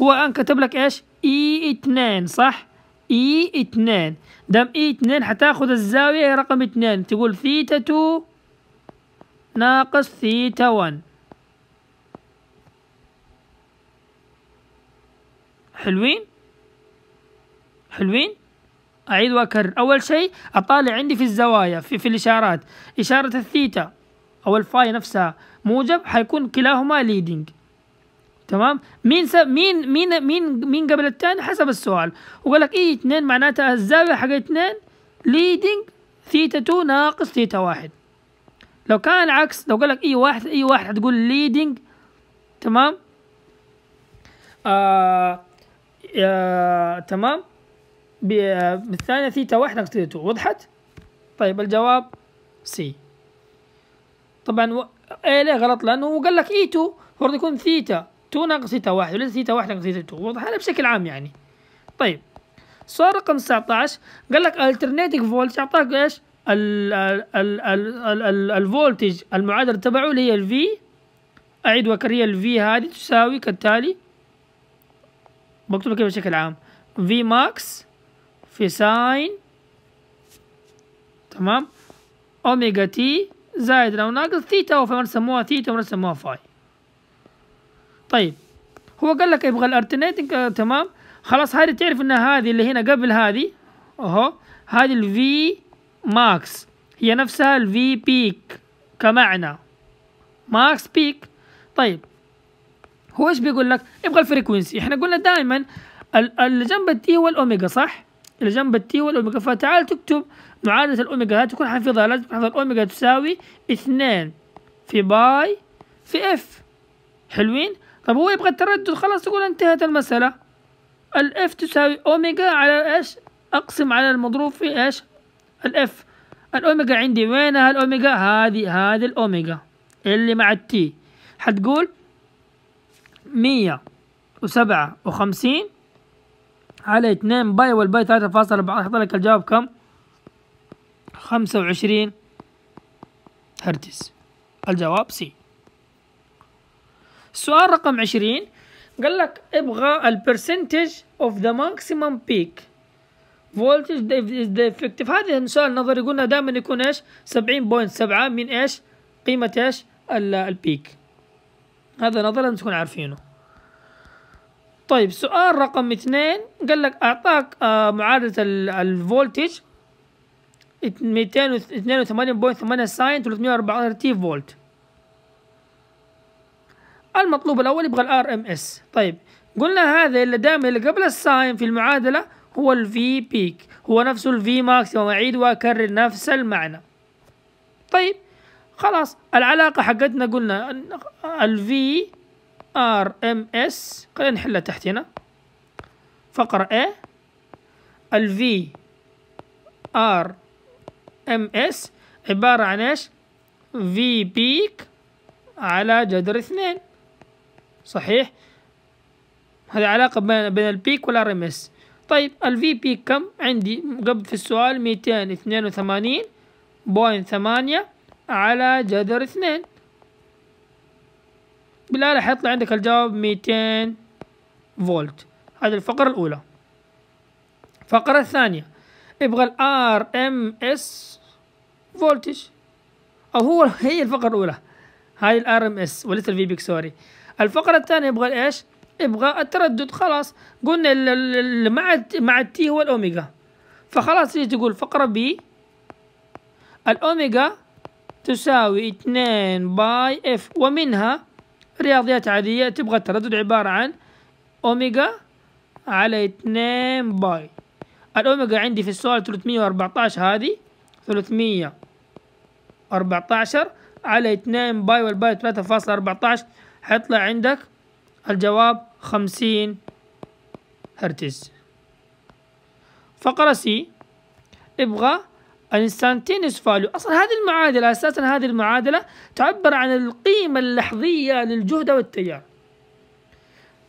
هو الان كتب لك ايش اي اثنان صح اي اثنان دام اي اثنان حتاخذ الزاوية رقم اثنان تقول ثيتا تو ناقص ثيتا ون حلوين حلوين أعيد وأكرر أول شيء أطالع عندي في الزوايا في, في الإشارات إشارة الثيتا أو الفاي نفسها موجب حيكون كلاهما ليدنج تمام مين س... مين مين مين مين قبل الثاني حسب السؤال وقال لك اي 2 معناتها الزاويه حق 2 ليدنج ثيتا 2 ناقص ثيتا 1 لو كان العكس لو قال لك اي 1 اي 1 حتقول ليدنج تمام آه آه تمام آه، بالثانية ثيتا 1 ناقص ثيتا 2 وضحت؟ طيب الجواب سي طبعا و... ايه ليه غلط لانه قال لك اي 2 المفروض يكون ثيتا 2 ناقص ثيتا 1 وليس ثيتا 1 ناقص ثيتا 2 واضح هذا بشكل عام يعني طيب السؤال رقم 19 قال لك الترنيتنج فولت أعطاك إيش الفولتج المعادلة تبعه اللي هي الفي أعيد وكرية الفي هذه تساوي كالتالي بكتبها كيف بشكل عام في ماكس في ساين تمام أوميجا تي زائد لو ناقص ثيتا مرة سموها ثيتا ومرة سموها فاي طيب هو قال لك يبغى الالترنيتنج آه، تمام خلاص هذه تعرف ان هذه اللي هنا قبل هذه اهو هذه الفي ماكس هي نفسها الفي بيك كمعنى ماكس بيك طيب هو ايش بيقول لك يبغى الفريكونسي احنا قلنا دائما اللي جنب التي هو الاوميجا صح اللي جنب التي هو الاوميجا فتعال تكتب معادلة الاوميجا تكون حافظها لازم تحفظ الاوميجا تساوي اثنين في باي في اف حلوين طب هو يبغى التردد خلاص تقول انتهت المسألة الاف تساوي اوميجا على ايش اقسم على المضروب في ايش الاف الاوميجا عندي وينها الاوميجا هذه هذه الاوميجا اللي مع التي حتقول مية وسبعة وخمسين على اتنين باي والباي ثلاثة فاصلة أربعة أحط لك الجواب كم خمسة وعشرين هرتز الجواب سي سؤال رقم عشرين قال لك ابغى البرسنتج اوف ذا ماكسيمم بيك فولتج از ذا افكتيف هذا سؤال نظري قلنا دائما يكون ايش؟ 70.7 من ايش؟ قيمة ايش؟ البيك هذا نظرا تكون عارفينه طيب سؤال رقم اثنين قال لك اعطاك آه معادلة الفولتج ميتين اثنين وثمانين بوينت ثمانية ساين ثلاثمية وأربعة فولت المطلوب الأول يبغى الار ام اس طيب قلنا هذا اللي دائما اللي قبل الساين في المعادلة هو الفي بيك هو نفسه الفي ماكس واعيد وأكرر نفس المعنى طيب خلاص العلاقة حقتنا قلنا الفي ار ام اس خلينا نحلها تحت هنا فقرة A الفي ار ام اس عبارة عن ايش؟ في بيك على جذر اثنين صحيح هذه علاقة بين البيك والار ام اس طيب الفي بيك كم عندي قبل في السؤال ميتين اثنين وثمانين بوين ثمانية على جذر اثنين بالآلة حيطلع عندك الجواب ميتين فولت هذه الفقرة الأولى الفقرة الثانية يبغى ال اس فولتج أو هو هي الفقرة الأولى هاي ال اس وليس الفي بيك سوري الفقرة الثانية يبغى ايش يبغى التردد خلاص قلنا مع مع التي هو الاوميجا فخلاص تيجي تقول فقرة بي الأوميجا تساوي اثنين باي اف ومنها رياضيات عادية تبغى التردد عبارة عن أوميجا على اثنين باي الأوميجا عندي في السؤال ثلاثمية واربعتاش هذي ثلاثمية واربعتاشر على اثنين باي والباي ثلاثة فاصلة أربعتاشر حيطلع عندك الجواب خمسين هرتز فقرة سي ابغى الانستانتينيوس فاليو اصلا هذه المعادله اساسا هذه المعادله تعبر عن القيمه اللحظيه للجهد والتيار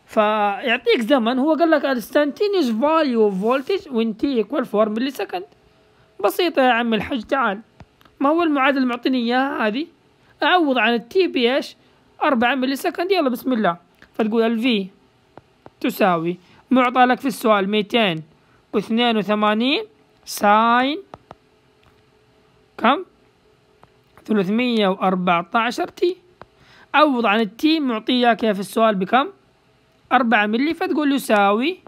فيعطيك زمن هو قال لك الانستانتينيوس فاليو اوف فولتج وين تي ايكوال 4 ملي سكند بسيطه يا عم الحج تعال ما هو المعادله اللي معطيني اياها هذه اعوض عن التي بايش أربعة ملي سكند يلا بسم الله فتقول الفي تساوي معطى لك في السؤال ميتين واثنين وثمانين ساين كم ثلاثمية وأربعة عشر تي عوض عن التي معطية في السؤال بكم أربعة ملي فتقول يساوي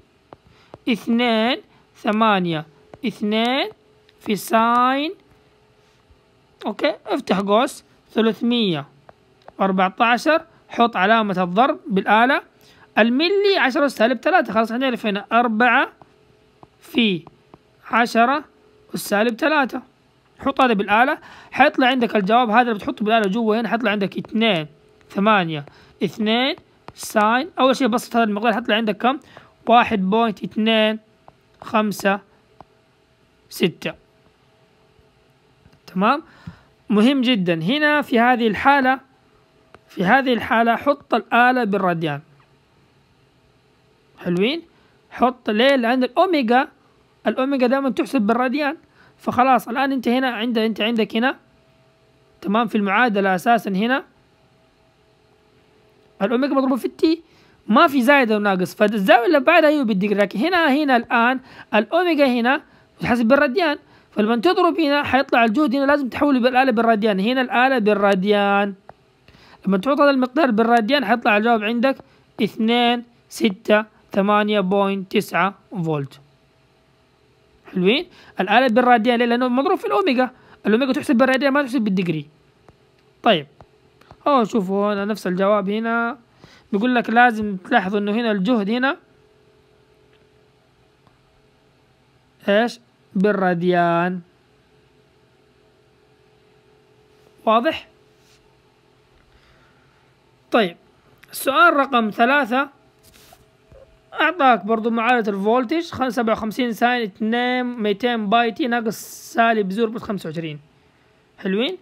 اثنين ثمانية اثنين في ساين أوكي افتح قوس ثلاثمية 14 حط علامة الضرب بالآلة الملي 10 سالب 3 خلاص احنا عرفنا هنا 4 في 10 سالب 3 حط هذا بالآلة حيطلع عندك الجواب هذا اللي بتحطه بالآلة جوا هنا حيطلع عندك 2 8 2 ساين أول شيء بسط هذا المقدار حيطلع عندك كم؟ 1.256 ستة تمام مهم جدا هنا في هذه الحالة في هذه الحالة حط الآلة بالراديان حلوين حط ليه لأن الأوميجا الأوميجا دائما تحسب بالراديان فخلاص الآن أنت هنا عند أنت عندك هنا تمام في المعادلة أساسا هنا الأوميجا مضروبة في التي ما في زائد أو ناقص فالزاوية اللي بعدها هي بالدقيقة لكن هنا هنا الآن الأوميجا هنا تحسب بالراديان فلما تضرب هنا حيطلع الجهد هنا لازم تحوله بالآلة بالراديان هنا الآلة بالراديان لما تحط هذا المقدار بالراديان حيطلع الجواب عندك اثنين ستة ثمانية بوينت تسعة فولت حلوين الآلة بالراديان ليه لأنه مضروب في الأوميجا الأوميجا تحسب بالراديان ما تحسب بالدجري طيب أوه شوفوا هنا نفس الجواب هنا بيقول لك لازم تلاحظ إنه هنا الجهد هنا إيش بالراديان واضح طيب السؤال رقم ثلاثة أعطاك برضو معادلة الفولتج سبعة وخمسين ساين اتنين ميتين باي تي ناقص سالب زيرو بس خمسة وعشرين حلوين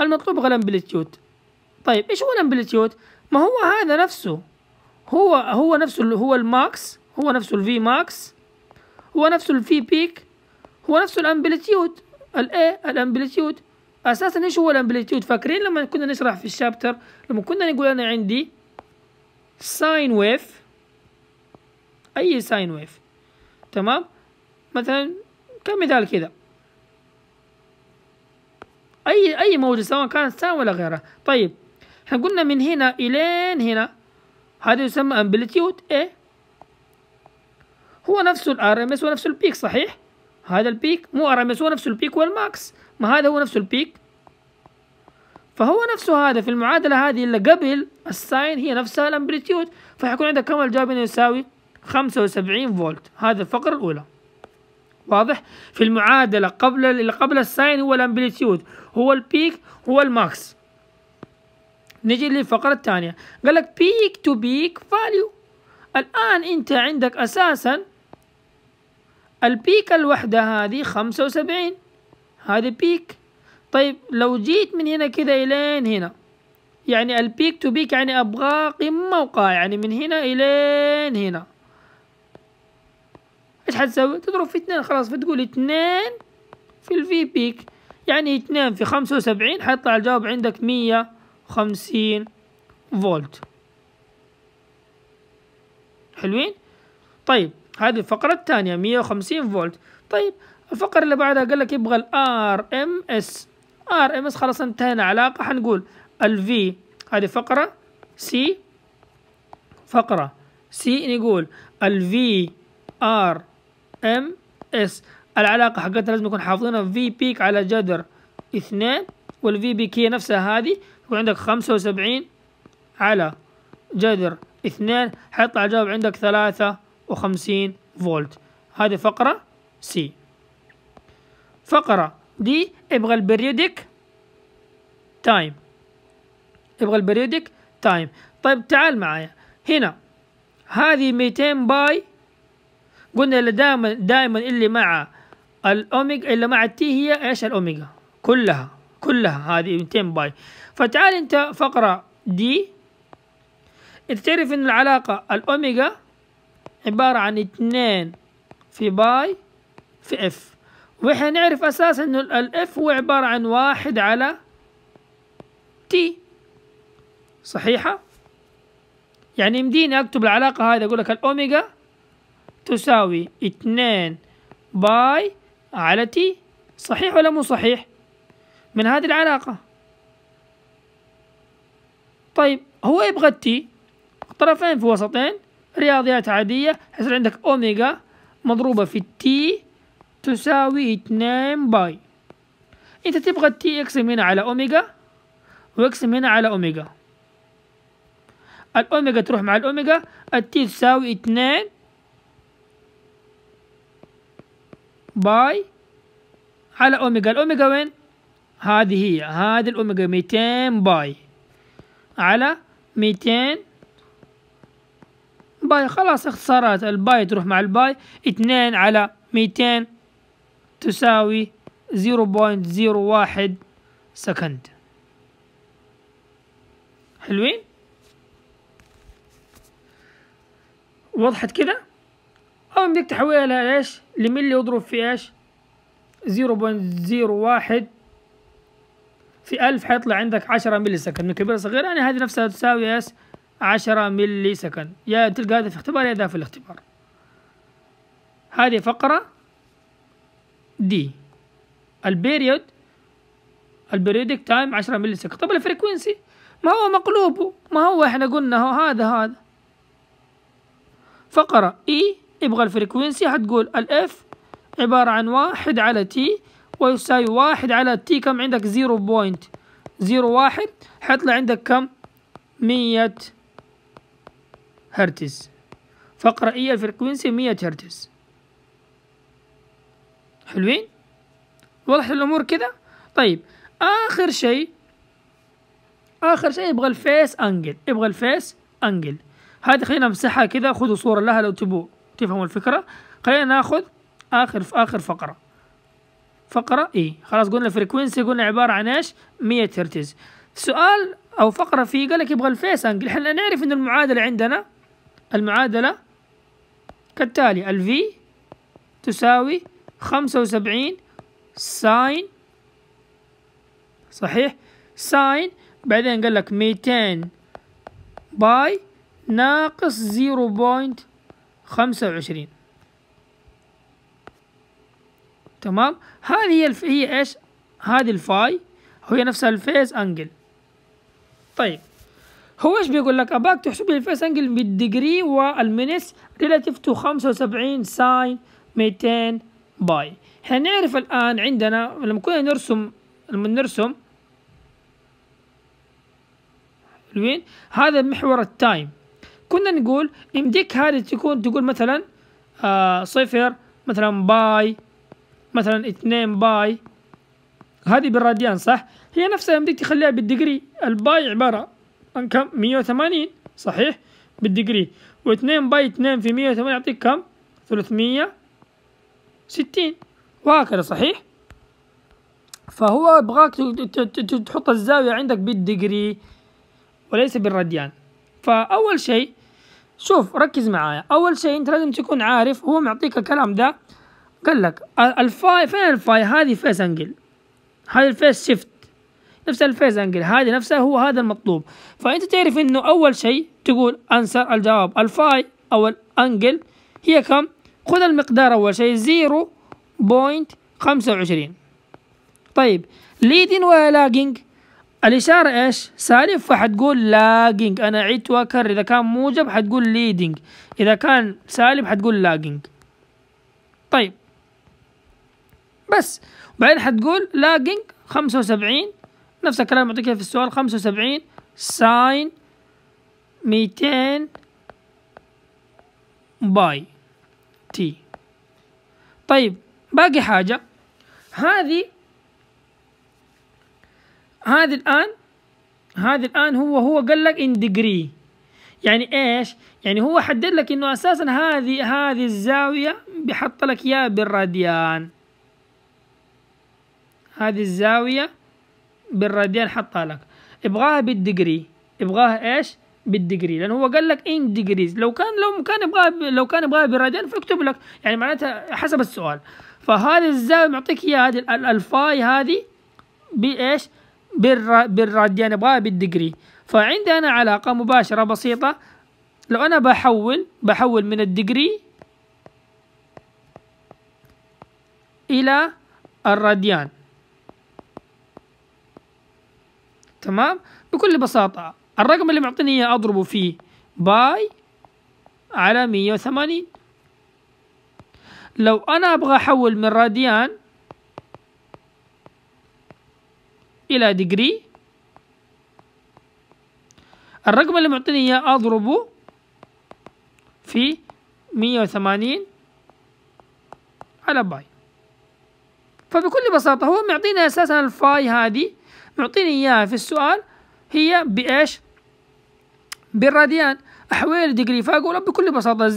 المطلوب هو الأمبليتيود طيب ايش هو الامبليتيود ما هو هذا نفسه هو هو نفسه اللي هو الماكس هو نفسه الفي ماكس هو نفسه الفي بيك هو نفسه الامبليتيود الاي الامبليتيود اساسا ايش هو الامبليتيود فاكرين لما كنا نشرح في الشابتر لما كنا نقول انا عندي ساين ويف اي ساين ويف تمام مثلا كمثال كذا اي اي موجة سواء كانت ساين ولا غيرها طيب احنا قلنا من هنا الين هنا هذا يسمى امبليتيود ايه هو نفسه الار ام اس ونفسه البيك صحيح هذا البيك مو ار ام اس هو نفسه البيك والماكس ما هذا هو نفسه البيك فهو نفسه هذا في المعادلة هذه اللي قبل الساين هي نفسها الامبليتيود فحيكون عندك كم الجواب انه يساوي 75 فولت هذا الفقرة الأولى واضح في المعادلة قبل اللي قبل الساين هو الامبليتيود هو البيك هو الماكس نجي للفقرة الثانية قال لك بيك تو بيك فاليو الآن أنت عندك أساسا البيك الوحدة هذه خمسة وسبعين هذه بيك طيب لو جيت من هنا كده إلين هنا يعني البيك تو بيك يعني أبغى قمة وقاع يعني من هنا إلين هنا إيش حتسوي؟ تضرب في اثنين خلاص فتقول اثنين في الفي بيك يعني اثنين في خمسة وسبعين حيطلع الجواب عندك مية وخمسين فولت حلوين؟ طيب هذه الفقرة الثانية مية وخمسين فولت طيب الفقرة اللي بعدها قال لك يبغى ال RMS RMS خلاص انتهينا علاقة حنقول ال V هذه فقرة C فقرة C نقول ال V R M العلاقة حقتها لازم نكون حافظينها في بيك على جذر اثنين والفي بيك هي نفسها هذه يكون عندك خمسة وسبعين على جذر اثنين حيطلع الجواب عندك ثلاثة وخمسين فولت هذه فقرة سي فقرة دي ابغى البريودك تايم ابغى البريودك تايم طيب تعال معايا هنا هذه 200 باي قلنا اللي دائما دائما اللي مع الاوميجا اللي مع التي هي ايش الاوميجا كلها كلها هذه 200 باي فتعال انت فقرة دي انت تعرف ان العلاقة الاوميجا عبارة عن اتنين في باي في اف واحنا نعرف اساسا انه الاف هو عبارة عن واحد على تي صحيحة يعني يمديني اكتب العلاقة هذه اقول لك الاوميجا تساوي اتنين باي على تي صحيح ولا مو صحيح من هذه العلاقة طيب هو يبغى التي طرفين في وسطين رياضيات عادية حيصير عندك أوميجا مضروبة في التي تساوي 2 باي انت تبغى تي اكس من هنا على اوميجا واكس من هنا على اوميجا الاوميجا تروح مع الاوميجا التي تساوي 2 باي على اوميجا الاوميجا وين هذه هي هذه الاوميجا 200 باي على 200 باي خلاص اختصارات الباي تروح مع الباي 2 على 200 تساوي 0.01 سكند حلوين وضحت كده او بدك تحويها لإيش لملي اضرب في إيش 0.01 في ألف حيطلع عندك 10 ملي سكند من كبيرة صغيرة يعني هذه نفسها تساوي إيش 10 ملي سكند يا تلقى هذا في اختبار يا ده في الاختبار هذه فقرة دي البيريود البيريودك تايم 10 ملي سكند طب الفريكونسي ما هو مقلوبه ما هو احنا قلنا هو هذا هذا فقرة اي e، يبغى الفريكونسي هتقول الاف عبارة عن واحد على تي ويساوي واحد على تي كم عندك زيرو بوينت زيرو واحد حيطلع عندك كم مية هرتز فقرة اي e، الفريكونسي مية هرتز حلوين وضحت الامور كده طيب اخر شيء اخر شيء يبغى الفيس انجل يبغى الفيس انجل هذه خلينا نمسحها كذا خذوا صوره لها لو تبوا تفهموا الفكره خلينا ناخذ اخر في اخر فقره فقره اي خلاص قلنا فريكوينسي قلنا عباره عن ايش 100 هرتز سؤال او فقره فيه قال لك يبغى الفيس انجل احنا نعرف ان المعادله عندنا المعادله كالتالي الفي تساوي خمسة وسبعين ساين صحيح ساين بعدين قال لك ميتين باي ناقص زيرو بوينت خمسة وعشرين تمام هذه هي الف... هي ايش هذه الفاي هي نفسها الفيس انجل طيب هو ايش بيقول لك اباك تحسب لي الفيس انجل بالديجري والمينس ريلاتيف تو خمسة وسبعين ساين ميتين باي احنا نعرف الآن عندنا لما كنا نرسم لما نرسم حلوين هذا محور التايم كنا نقول امديك هذه تكون تقول مثلا آه صفر مثلا باي مثلا اثنين باي هذه بالراديان صح هي نفسها يمديك تخليها بالدقري الباي عبارة عن كم مية وثمانين صحيح بالدقري واثنين باي اثنين في مية وثمانين يعطيك كم ثلاثمية ستين وهكذا صحيح فهو يبغاك تحط الزاوية عندك بالدجري وليس بالرديان فأول شيء شوف ركز معايا أول شيء أنت لازم تكون عارف هو معطيك الكلام ده قال لك الفاي فين الفاي هذه فيس انجل هذه الفيس شيفت نفس الفيس انجل هذه نفسها هو هذا المطلوب فانت تعرف انه اول شيء تقول انسر الجواب الفاي او الانجل هي كم خذ المقدار أول شيء زيرو بوينت خمسة وعشرين طيب ليدين ولا لاجينج الإشارة إيش سالف فحتقول لاجينج أنا عدت وأكرر إذا كان موجب حتقول ليدينج إذا كان سالب حتقول لاجينج طيب بس بعدين حتقول لاجينج خمسة وسبعين نفس الكلام معطيك في السؤال خمسة وسبعين ساين ميتين باي تي طيب باقي حاجة هذه هذه الآن هذه الآن هو هو قال لك in degree يعني إيش؟ يعني هو حدد لك إنه أساسا هذه هذه الزاوية بيحط لك إياها بالراديان هذه الزاوية بالراديان حطها لك يبغاها بالديجري يبغاها إيش؟ بالديجري لان هو قال لك ان ديجريز لو كان لو كان يبغى لو كان يبغى بالراديان فيكتب لك يعني معناتها حسب السؤال فهذه الزاويه معطيك اياها هذه الفاي هذه بايش؟ بالراديان يبغاها بالديجري فعندي انا علاقه مباشره بسيطه لو انا بحول بحول من الديجري الى الراديان تمام بكل بساطه الرقم اللي معطيني اياه اضربه فيه باي على مية وثمانين لو انا ابغى احول من راديان الى ديجري الرقم اللي معطيني اياه اضربه في مية وثمانين على باي فبكل بساطة هو معطينا أساسا الفاي هذه معطيني إياها في السؤال هي بإيش؟ بالراديان أحوال ديجري فأقول بكل بساطة 0.25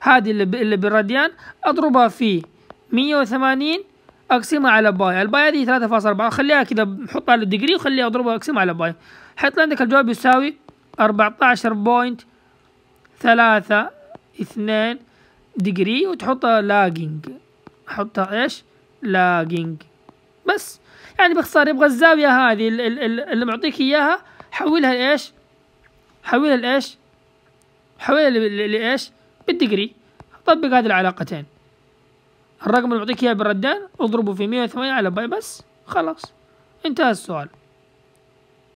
هذه اللي بالراديان أضربها في 180 أقسمها على باي الباي هذه 3.4 خليها كذا حطها على الديجري وخليها أضربها أقسمها على باي حيطلع عندك الجواب يساوي 14.32 ديجري وتحطها لاجينج حطها إيش؟ لاجينج بس يعني باختصار يبغى الزاوية هذه اللي معطيك إياها حولها لإيش حولها لإيش حولها لإيش بالدجري طبق هذه العلاقتين الرقم اللي معطيك إياه بالردان اضربه في 108 وثمانية على باي بس خلاص انتهى السؤال